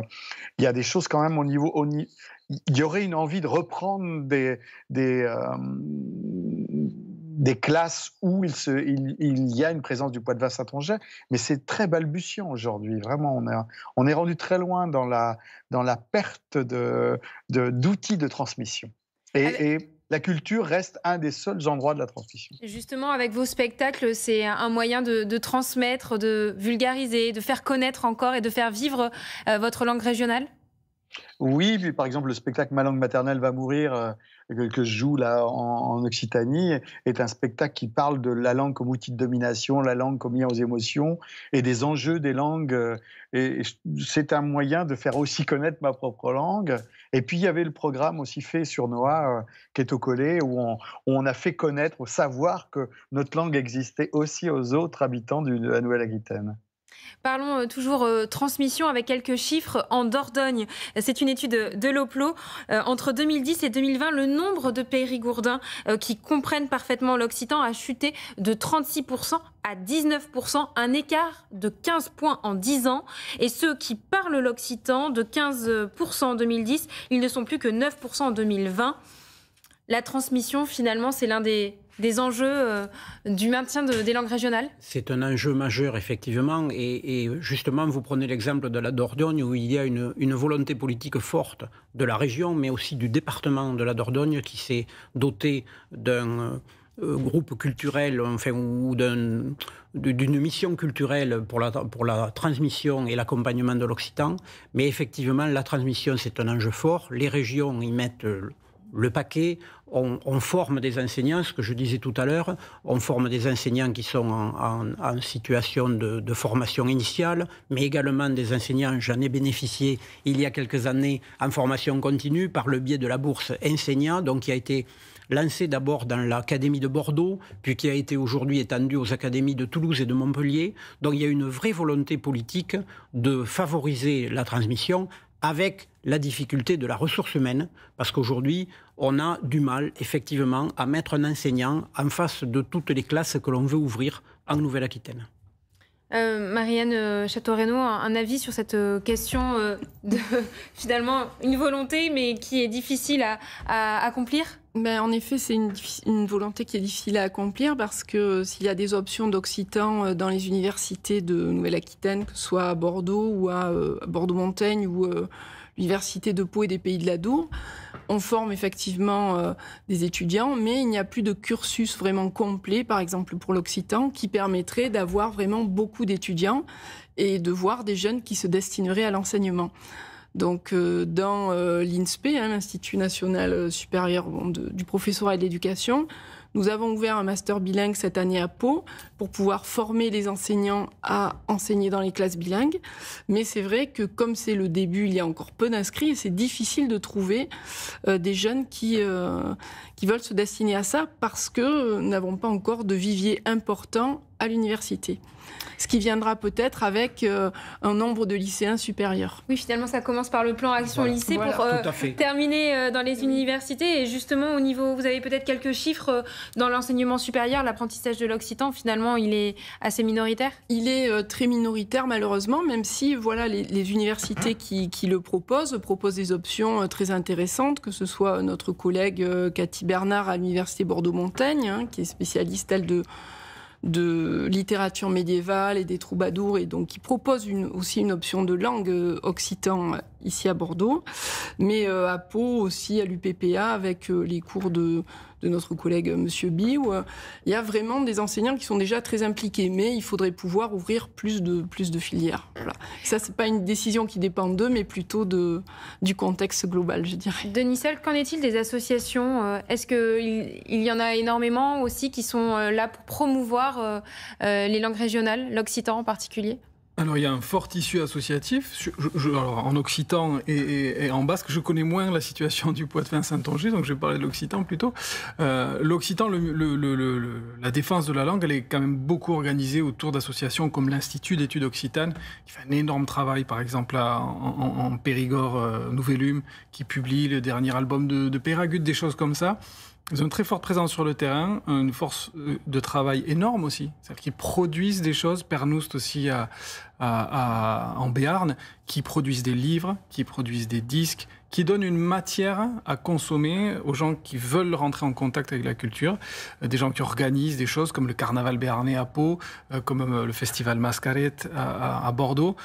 Il y a des choses quand même au niveau... il y aurait une envie de reprendre des, des, euh, des classes où il, se, il, y a une présence du poids de à mais c'est très balbutiant aujourd'hui. Vraiment, on, a, on est rendu très loin dans la, dans la perte d'outils de, d'outils de transmission. Et, et la culture reste un des seuls endroits de la transmission. Justement, avec vos spectacles, c'est un moyen de, transmettre, de vulgariser, de faire connaître encore et de faire vivre euh, votre langue régionale oui, puis par exemple, le spectacle Ma langue maternelle va mourir, euh, que, je joue là en, Occitanie, est un spectacle qui parle de la langue comme outil de domination, la langue comme lien aux émotions et des enjeux des langues. Euh, et, c'est un moyen de faire aussi connaître ma propre langue. Et puis, il y avait le programme aussi fait sur Noah, euh, qui est au collet, où on, a fait connaître, savoir que notre langue existait aussi aux autres habitants de la Nouvelle-Aquitaine. Parlons euh, toujours euh, transmission avec quelques chiffres en Dordogne. C'est une étude de l'OPLO. Euh, entre 2010 et 2020, le nombre de périgourdins qui comprennent parfaitement l'occitan a chuté de 36% à 19%, un écart de 15 points en 10 ans. Et ceux qui parlent l'occitan de 15% en 2010, ils ne sont plus que 9% en 2020. La transmission, finalement, c'est l'un des des enjeux euh, du maintien des langues régionales C'est un enjeu majeur, effectivement. Et, justement, vous prenez l'exemple de la Dordogne, où il y a une, volonté politique forte de la région, mais aussi du département de la Dordogne, qui s'est doté d'un... Euh, groupe culturel, enfin, ou d'une mission culturelle pour la transmission et l'accompagnement de l'Occitan. Mais effectivement, la transmission, c'est un enjeu fort. Les régions y mettent euh, le paquet. On, forme des enseignants, ce que je disais tout à l'heure, on forme des enseignants qui sont en, situation de, formation initiale, mais également des enseignants, j'en ai bénéficié il y a quelques années, en formation continue par le biais de la bourse Enseignant, donc qui a été lancée d'abord dans l'Académie de Bordeaux, puis qui a été aujourd'hui étendue aux académies de Toulouse et de Montpellier. Donc il y a une vraie volonté politique de favoriser la transmission avec la difficulté de la ressource humaine, parce qu'aujourd'hui, on a du mal, effectivement, à mettre un enseignant en face de toutes les classes que l'on veut ouvrir en Nouvelle-Aquitaine. Euh, Marianne euh, Château-Renaud, un, avis sur cette euh, question de finalement une volonté mais qui est difficile à, accomplir ben, en effet, c'est une, volonté qui est difficile à accomplir parce que s'il y a des options d'occitan dans les universités de Nouvelle-Aquitaine, que ce soit à Bordeaux ou à, bordeaux Montaigne ou l'université de Pau et des Pays de la Dour, on forme effectivement euh, des étudiants, mais il n'y a plus de cursus vraiment complet, par exemple pour l'Occitan, qui permettrait d'avoir vraiment beaucoup d'étudiants et de voir des jeunes qui se destineraient à l'enseignement. Donc, euh, dans euh, l'INSPE, hein, l'Institut national supérieur du professorat et de l'éducation, nous avons ouvert un master bilingue cette année à Pau pour pouvoir former les enseignants à enseigner dans les classes bilingues. Mais c'est vrai que comme c'est le début, il y a encore peu d'inscrits et c'est difficile de trouver euh, des jeunes qui, euh, qui veulent se destiner à ça parce que nous euh, n'avons pas encore de vivier important à l'université ce qui viendra peut-être avec euh, un nombre de lycéens supérieurs. Oui, finalement, ça commence par le plan Action Lycée pour euh, terminer euh, dans les universités. Et justement, au niveau, vous avez peut-être quelques chiffres dans l'enseignement supérieur, l'apprentissage de l'occitan, finalement, il est assez minoritaire Il est très minoritaire, malheureusement, même si voilà, les, universités qui, le proposent proposent des options très intéressantes, que ce soit notre collègue Cathy Bernard à l'Université Bordeaux-Montaigne, hein, qui est spécialiste, elle, de de littérature médiévale et des troubadours, et donc qui propose une, aussi une option de langue euh, occitan euh, ici à Bordeaux, mais euh, à Pau aussi, à l'UPPA, avec euh, les cours de, de notre collègue euh, Monsieur Biou. Il y a vraiment des enseignants qui sont déjà très impliqués, mais il faudrait pouvoir ouvrir plus de, plus de filières. Ça, ce n'est pas une décision qui dépend d'eux, mais plutôt de, du contexte global, je dirais. Denis Sel, qu'en est-il des associations Est-ce qu'il il y en a énormément aussi qui sont là pour promouvoir les langues régionales, l'occitan en particulier alors il y a un fort tissu associatif. alors, en occitan et, en basque, je connais moins la situation du Poitevin-Saint-Onger, donc je vais parler de l'occitan plutôt. Euh, l'occitan, la défense de la langue, elle est quand même beaucoup organisée autour d'associations comme l'Institut d'études occitanes, qui fait un énorme travail, par exemple en, Périgord euh, qui publie le dernier album de, de Péragut, des choses comme ça. Ils ont une très forte présence sur le terrain, une force euh, de travail énorme aussi. C'est-à-dire produisent des choses. Pernoust aussi en Béarn, qui produisent des livres, qui produisent des disques, qui donne une matière à consommer aux gens qui veulent rentrer en contact avec la culture, euh, des gens qui organisent des choses comme le Carnaval Béarnais à Pau, euh, comme euh, le Festival Mascaret à, Bordeaux,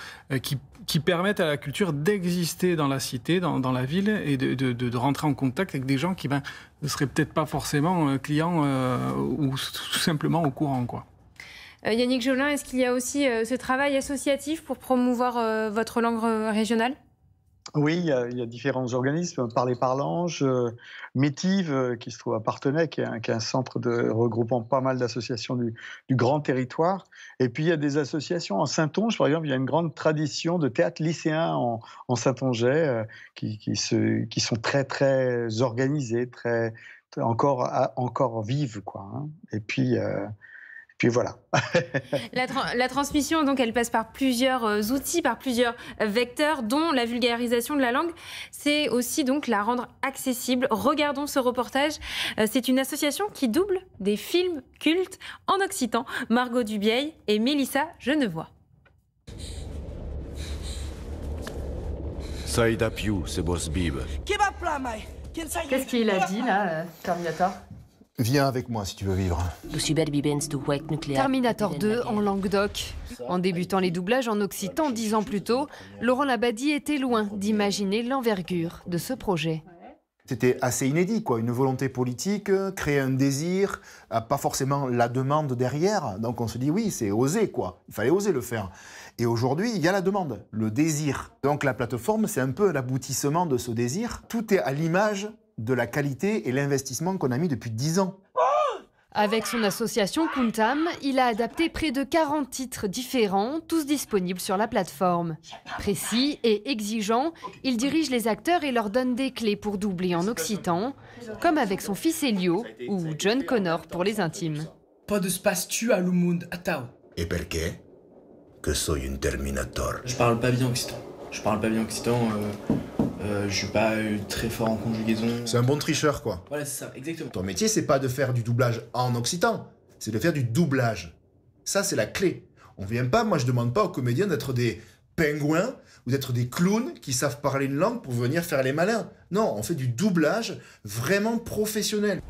qui permettent à la culture d'exister dans la cité, dans, la ville, et de, rentrer en contact avec des gens qui ben, ne seraient peut-être pas forcément clients ou tout simplement au courant. Yannick Jolin, est-ce qu'il y a aussi ce travail associatif pour promouvoir votre langue régionale oui, il y, a, différents organismes, euh, par par l'Ange, euh, Métive, euh, qui se trouve à Partenay, qui est un, centre de, regroupant pas mal d'associations du, grand territoire. Et puis, il y a des associations. En Saintonge, par exemple, il y a une grande tradition de théâtre lycéen en, en Saint-Ongeais qui, qui, sont très, très organisés, très, encore, encore vives. Quoi, hein. Et puis, puis voilà. la, transmission, donc, elle passe par plusieurs euh, outils, par plusieurs euh, vecteurs, dont la vulgarisation de la langue. C'est aussi donc la rendre accessible. Regardons ce reportage. Euh, c'est une association qui double des films cultes en occitan. Margot Dubieil et Mélissa Genevois. Qu'est-ce qu'il a dit là, Terminator Viens avec moi si tu veux vivre. Terminator 2 en Languedoc. En débutant les doublages en Occitan dix ans plus tôt, Laurent Labadie était loin d'imaginer l'envergure de ce projet. C'était assez inédit, quoi. Une volonté politique, créer un désir, euh, pas forcément la demande derrière. Donc on se dit oui, c'est osé, quoi. Il fallait oser le faire. Et aujourd'hui, il y a la demande, le désir. Donc la plateforme, c'est un peu l'aboutissement de ce désir. Tout est à l'image de la qualité et l'investissement qu'on a mis depuis 10 ans. Avec son association Kuntam, il a adapté près de 40 titres différents, tous disponibles sur la plateforme. Précis et exigeant, il dirige les acteurs et leur donne des clés pour doubler en occitan, comme avec son fils Elio ou John Connor pour les intimes. Pas de space tu à monde tao. Et pourquoi Que soy un terminator. Je parle pas bien occitan. Je parle pas bien occitan. Euh, euh, je suis pas euh, très fort en conjugaison. C'est un bon tricheur, quoi. Voilà, c'est ça, exactement. Ton métier, c'est pas de faire du doublage en occitan, c'est de faire du doublage. Ça, c'est la clé. On vient pas, moi, je demande pas aux comédiens d'être des pingouins ou d'être des clowns qui savent parler une langue pour venir faire les malins. Non, on fait du doublage vraiment professionnel.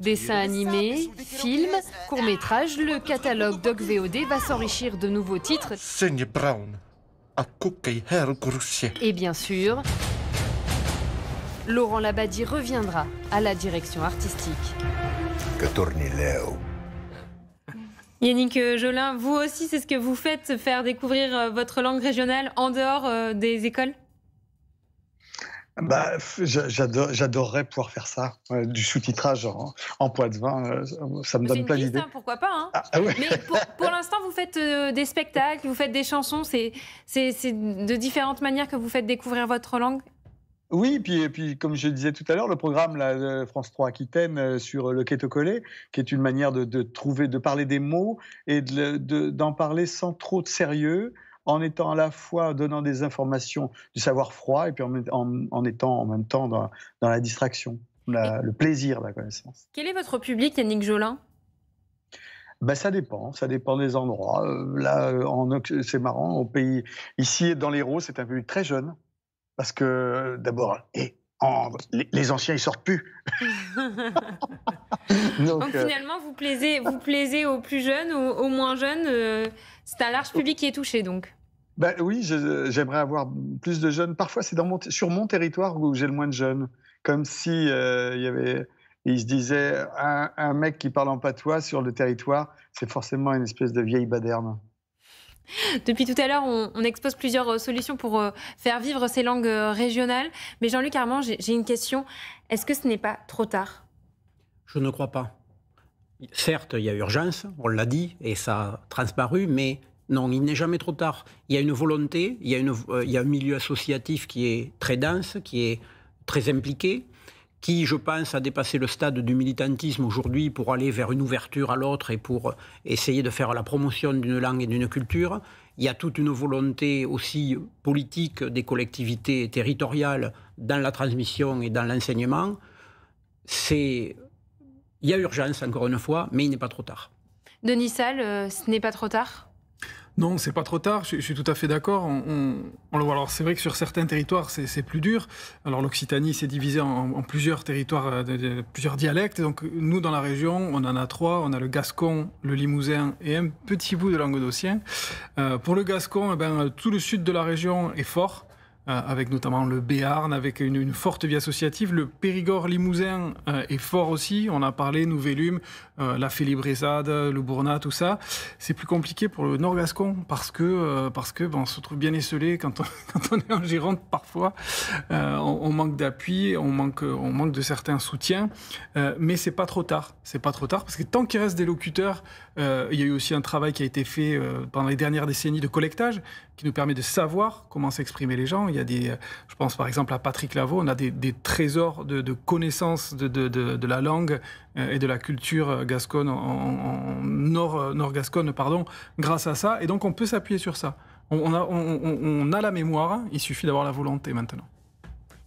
Dessins animés, films, courts-métrages, le catalogue Doc VOD va s'enrichir de nouveaux titres. Brown. Et bien sûr, Laurent Labadie reviendra à la direction artistique. Yannick Jolin, vous aussi, c'est ce que vous faites, faire découvrir euh, votre langue régionale en dehors euh, des écoles bah, J'adorerais pouvoir faire ça, du sous-titrage hein, en, poids de vin, euh, ça me donne plein d'idées. Hein, pourquoi pas hein. ah, ah Mais pour, l'instant, vous faites euh, des spectacles, vous faites des chansons, c'est de différentes manières que vous faites découvrir votre langue oui, et puis, puis comme je disais tout à l'heure, le programme là, euh, France 3 Aquitaine sur le quê-to qui est une manière de, trouver, de parler des mots et d'en de, parler sans trop de sérieux, en étant à la fois donnant des informations du savoir froid et puis en, étant en même temps dans, dans la distraction, le plaisir de la connaissance. Quel est votre public, Yannick Jolin Bah ça dépend, ça dépend des endroits. Euh, là euh, en c'est marrant, au pays, ici, dans les l'Hérault, c'est un public très jeune. Parce que, euh, d'abord, et en, les anciens, ils sortent plus. Donc, finalement, vous plaisez, vous plaisez aux plus jeunes, aux, aux moins jeunes. c'est un large public qui est touché, donc. Bah oui, j'aimerais avoir plus de jeunes. Parfois, c'est mon, sur mon territoire où j'ai le moins de jeunes. Comme si euh, il y avait, se disait, un, mec qui parle en patois sur le territoire, c'est forcément une espèce de vieille baderne. Depuis tout à l'heure, on, expose plusieurs euh, solutions pour euh, faire vivre ces langues régionales. Mais Jean-Luc Armand, j'ai une question. Est-ce que ce n'est pas trop tard Je ne crois pas. Certes, il y a urgence, on l'a dit, et ça a transparu, mais non, il n'est jamais trop tard. Il y a une volonté, euh, il y a, un milieu associatif qui est très dense, qui est très impliqué, qui, je pense, a dépassé le stade du militantisme aujourd'hui pour aller vers une ouverture à l'autre et pour euh, essayer de faire la promotion d'une langue et d'une culture. Il y a toute une volonté aussi politique des collectivités territoriales dans la transmission et dans l'enseignement. C'est... Il y a urgence, encore une fois, mais il n'est pas trop tard. Denis Salle, euh, ce n'est pas trop tard non, c'est pas trop tard, je, suis tout à fait d'accord. On, Alors, c'est vrai que sur certains territoires, c'est plus dur. Alors, l'Occitanie s'est divisée en, plusieurs territoires, euh, plusieurs dialectes. Donc, nous, dans la région, on en a trois. On a le gascon, le limousin et un petit bout de languedocien. Euh, pour le gascon, eh ben, tout le sud de la région est fort. Euh, avec notamment le Béarn, avec une, forte vie associative. Le Périgord limousin euh, est fort aussi. On a parlé, Nouvellum, euh, la Félibrezade, le Bournat, tout ça. C'est plus compliqué pour le Nord Gascon parce que parce se trouve bien esselé quand on, est en Gironde parfois. On, manque d'appui, on manque on manque de certains soutiens, mais c'est pas trop tard. C'est pas trop tard parce que tant qu'il reste des locuteurs, il y a eu aussi un travail qui a été fait pendant les dernières décennies de collectage qui nous permet de savoir comment s'exprimer les gens. Il y a des, je pense par exemple à Patrick Lavaux, on a des, trésors de, de connaissances de, la langue euh, et de la culture euh, gasconne, en, nord, euh, nord gasconne, pardon, grâce à ça. Et donc on peut s'appuyer sur ça. On a, on, a la mémoire, hein. il suffit d'avoir la volonté maintenant.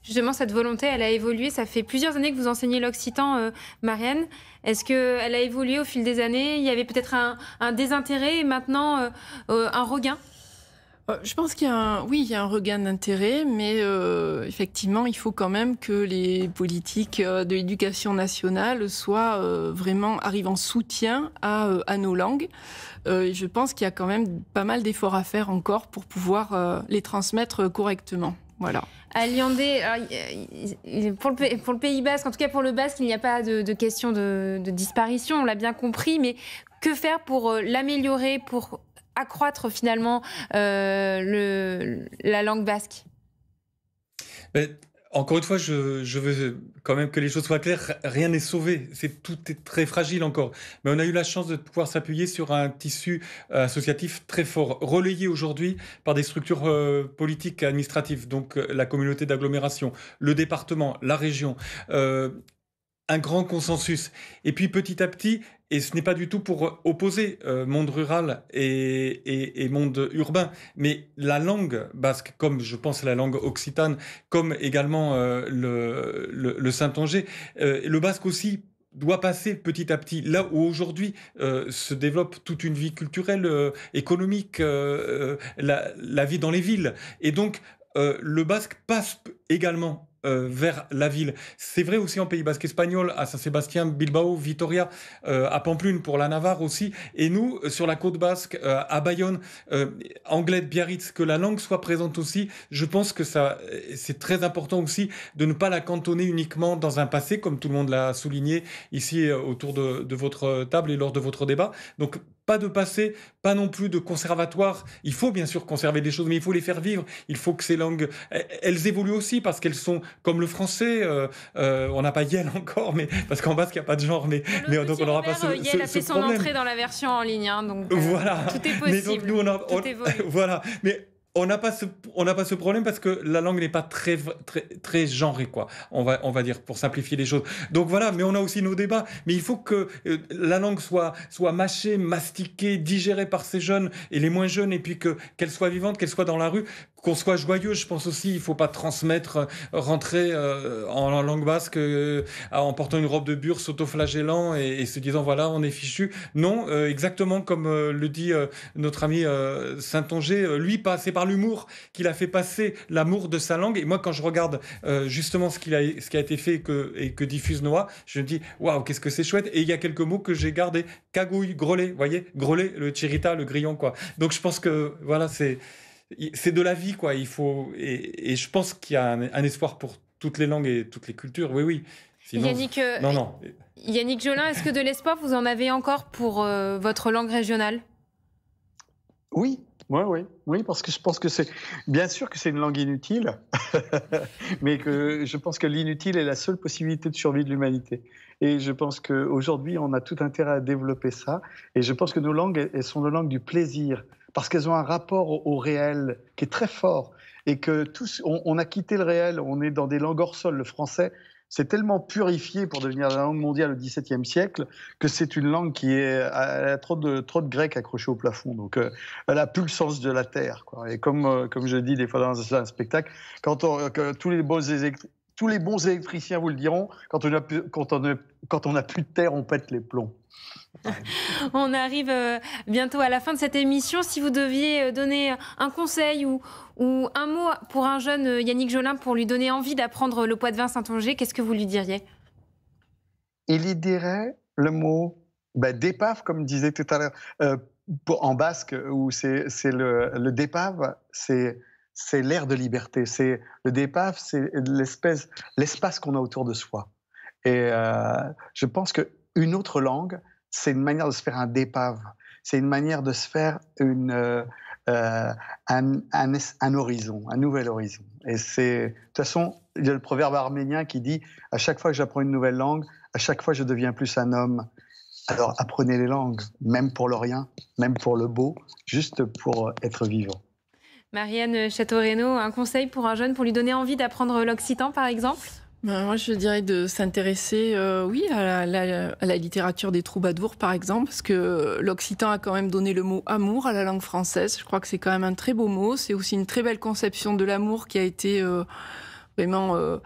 Justement, cette volonté, elle a évolué. Ça fait plusieurs années que vous enseignez l'occitan, Marianne. Est-ce qu'elle a évolué au fil des années Il y avait peut-être un, désintérêt et maintenant un regain euh, je pense qu'il y a un, oui, il y a un regain d'intérêt, mais euh, effectivement, il faut quand même que les politiques euh, de l'éducation nationale soient vraiment arrivent en soutien à, nos langues. je pense qu'il y a quand même pas mal d'efforts à faire encore pour pouvoir les transmettre correctement. Voilà. À pour, le, Pays Basque, en tout cas pour le Basque, il n'y a pas de, question de, de disparition, on l'a bien compris, mais que faire pour l'améliorer, pour accroître finalement euh, le, la langue basque Encore une fois, je, veux quand même que les choses soient claires. Rien n'est sauvé. tout est très fragile encore. Mais on a eu la chance de pouvoir s'appuyer sur un tissu euh, associatif très fort, relayé aujourd'hui par des structures euh, politiques politiques administratives, donc la communauté d'agglomération, le département, la région. un grand consensus. Et puis petit à petit, et ce n'est pas du tout pour opposer euh, monde rural et, monde urbain, mais la langue basque, comme je pense la langue occitane, comme également euh, le, le Saint-Angers, euh, le basque aussi doit passer petit à petit là où aujourd'hui se développe toute une vie culturelle, économique, la, la, vie dans les villes. Et donc le basque passe également euh, vers la ville. C'est vrai aussi en Pays Basque espagnol, à Saint-Sébastien, Bilbao, Vitoria, euh, à Pamplune pour la Navarre aussi. Et nous, euh, sur la côte basque, à Bayonne, Anglette, Biarritz, que la langue soit présente aussi. Je pense que ça, c'est très important aussi de ne pas la cantonner uniquement dans un passé, comme tout le monde l'a souligné ici autour de, de votre table et lors de votre débat. Donc pas de passé, pas non plus de conservatoire. Il faut bien sûr conserver des choses, mais il faut les faire vivre. Il faut que ces langues, e-, e-, elles évoluent aussi parce qu'elles sont comme le français. Euh, euh, on n'a pas Yel encore, mais parce qu'en bas, il n'y a pas de genre, mais, donc on n'aura pas ce, euh, Yel a fait son entrée dans la version en ligne, hein, donc voilà. Tout est possible. Mais donc, nous, on voilà, mais on n'a pas ce on n'a pas ce problème parce que la langue n'est pas très très très genrée quoi. On va on va dire pour simplifier les choses. Donc voilà, mais on a aussi nos débats. Mais il faut que euh, la langue soit soit mâchée, mastiquée, digérée par ces jeunes et les moins jeunes, et puis que qu'elle soit vivante, qu'elle soit dans la rue, qu'on soit joyeux, je pense aussi. Il faut pas transmettre, euh, rentrer euh, en, langue basque euh, en portant une robe de bure, s'autoflagellant et, et, se disant voilà, on est fichu. Non, exactement comme le dit notre ami saint ongé lui, c'est par l'humour qu'il a fait passer l'amour de sa langue. Et moi, quand je regarde justement ce, qu'il a, ce qui a été fait et que, et que diffuse Noah, je me dis waouh, qu'est-ce que c'est chouette. Et il y a quelques mots que j'ai gardés cagouille, grelé, voyez, grelé, le chirita, le grillon, quoi. Donc je pense que voilà, c'est c'est de la vie, quoi. Il faut, et, je pense qu'il y a un, espoir pour toutes les langues et toutes les cultures. Oui, oui. Yannick, euh, non, non. Yannick Jolin, est-ce que de l'espoir, vous en avez encore pour euh, votre langue régionale Oui, oui, oui, oui, parce que je pense que c'est bien sûr que c'est une langue inutile, mais que je pense que l'inutile est la seule possibilité de survie de l'humanité. Et je pense qu'aujourd'hui, on a tout intérêt à développer ça. Et je pense que nos langues, elles sont nos langues du plaisir parce qu'elles ont un rapport au, réel qui est très fort et que tous, on, a quitté le réel, on est dans des langues hors sol. Le français s'est tellement purifié pour devenir la langue mondiale au XVIIe siècle que c'est une langue qui est elle a trop de trop de grec accroché au plafond. Donc euh, elle a plus le sens de la terre. Quoi. Et comme euh, comme je dis des fois dans un, spectacle, quand, on, tous les beaux tous les bons électriciens vous le diront, quand on a plus, quand on quand on plus de terre, on pète les plombs. on arrive euh, bientôt à la fin de cette émission. Si vous deviez euh, donner un conseil ou, ou un mot pour un jeune euh, Yannick Jolin pour lui donner envie d'apprendre le poids de vin Saint-Onger, qu'est-ce que vous lui diriez Il lui dirait le mot bah, dépave, comme disait tout à l'heure. en basque, où c'est le, le dépave, c'est c'est l'air de liberté. C'est le dépave c'est l'espèce, l'espace qu'on a autour de soi. Et euh, je pense qu'une autre langue, c'est une manière de se faire un dépave. C'est une manière de se faire euh, euh, un, un, horizon, un nouvel horizon. Et c'est, de toute façon, il y a le proverbe arménien qui dit à chaque fois que j'apprends une nouvelle langue, à chaque fois je deviens plus un homme. Alors apprenez les langues, même pour le rien, même pour le beau, juste pour être vivant. Marianne château un conseil pour un jeune pour lui donner envie d'apprendre l'occitan, par exemple ben, moi, je dirais de s'intéresser, euh, oui, à la, littérature des troubadours, par exemple, parce que l'Occitan a quand même donné le mot amour à la langue française. Je crois que c'est quand même un très beau mot. C'est aussi une très belle conception de l'amour qui a été euh, vraiment euh,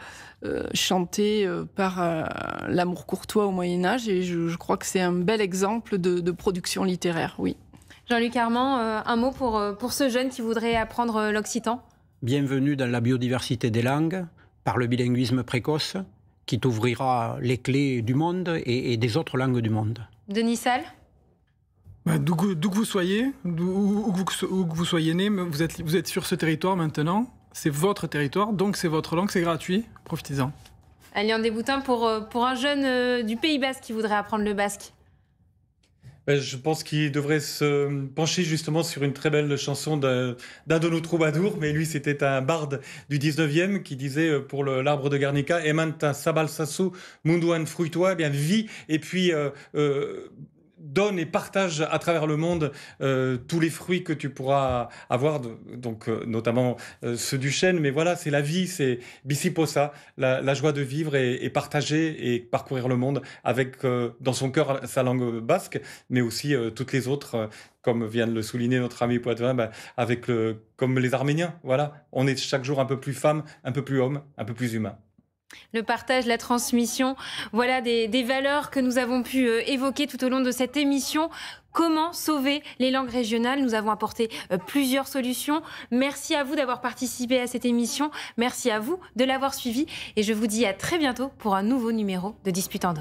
chantée par l'amour courtois au Moyen Âge. Et je, crois que c'est un bel exemple de production littéraire, oui. Jean-Luc Armand, euh, un mot pour, euh, pour ce jeune qui voudrait apprendre euh, l'occitan Bienvenue dans la biodiversité des langues, par le bilinguisme précoce, qui t'ouvrira les clés du monde et, des autres langues du monde. Denis Salle bah, D'où que vous soyez, où, que vous soyez né, vous êtes, vous êtes sur ce territoire maintenant. C'est votre territoire, donc c'est votre langue, c'est gratuit. Profitez-en. Alliant des boutins hein, pour, pour un jeune du Pays Basque qui voudrait apprendre le basque. Euh, je pense qu'il devrait se pencher justement sur une très belle chanson d'un de nos troubadours, mais lui c'était un barde du 19e qui disait euh, pour l'arbre de Garnica, Emanta sabal sasso, munduan eh bien vie", et puis euh, donne et partage à travers le monde euh, tous les fruits que tu pourras avoir, donc euh, notamment euh, ceux du chêne. Mais voilà, c'est la vie, c'est bisiposa, la, la joie de vivre et, partager et parcourir le monde avec dans son cœur sa langue basque, mais aussi toutes les autres, comme vient de le souligner notre ami Poitvin, bah, avec comme les Arméniens. Voilà, on est chaque jour un peu plus femme, un peu plus homme, un peu plus humain le partage, la transmission. Voilà des, valeurs que nous avons pu euh, évoquer tout au long de cette émission. Comment sauver les langues régionales Nous avons apporté euh, plusieurs solutions. Merci à vous d'avoir participé à cette émission. Merci à vous de l'avoir suivi Et je vous dis à très bientôt pour un nouveau numéro de Dispute en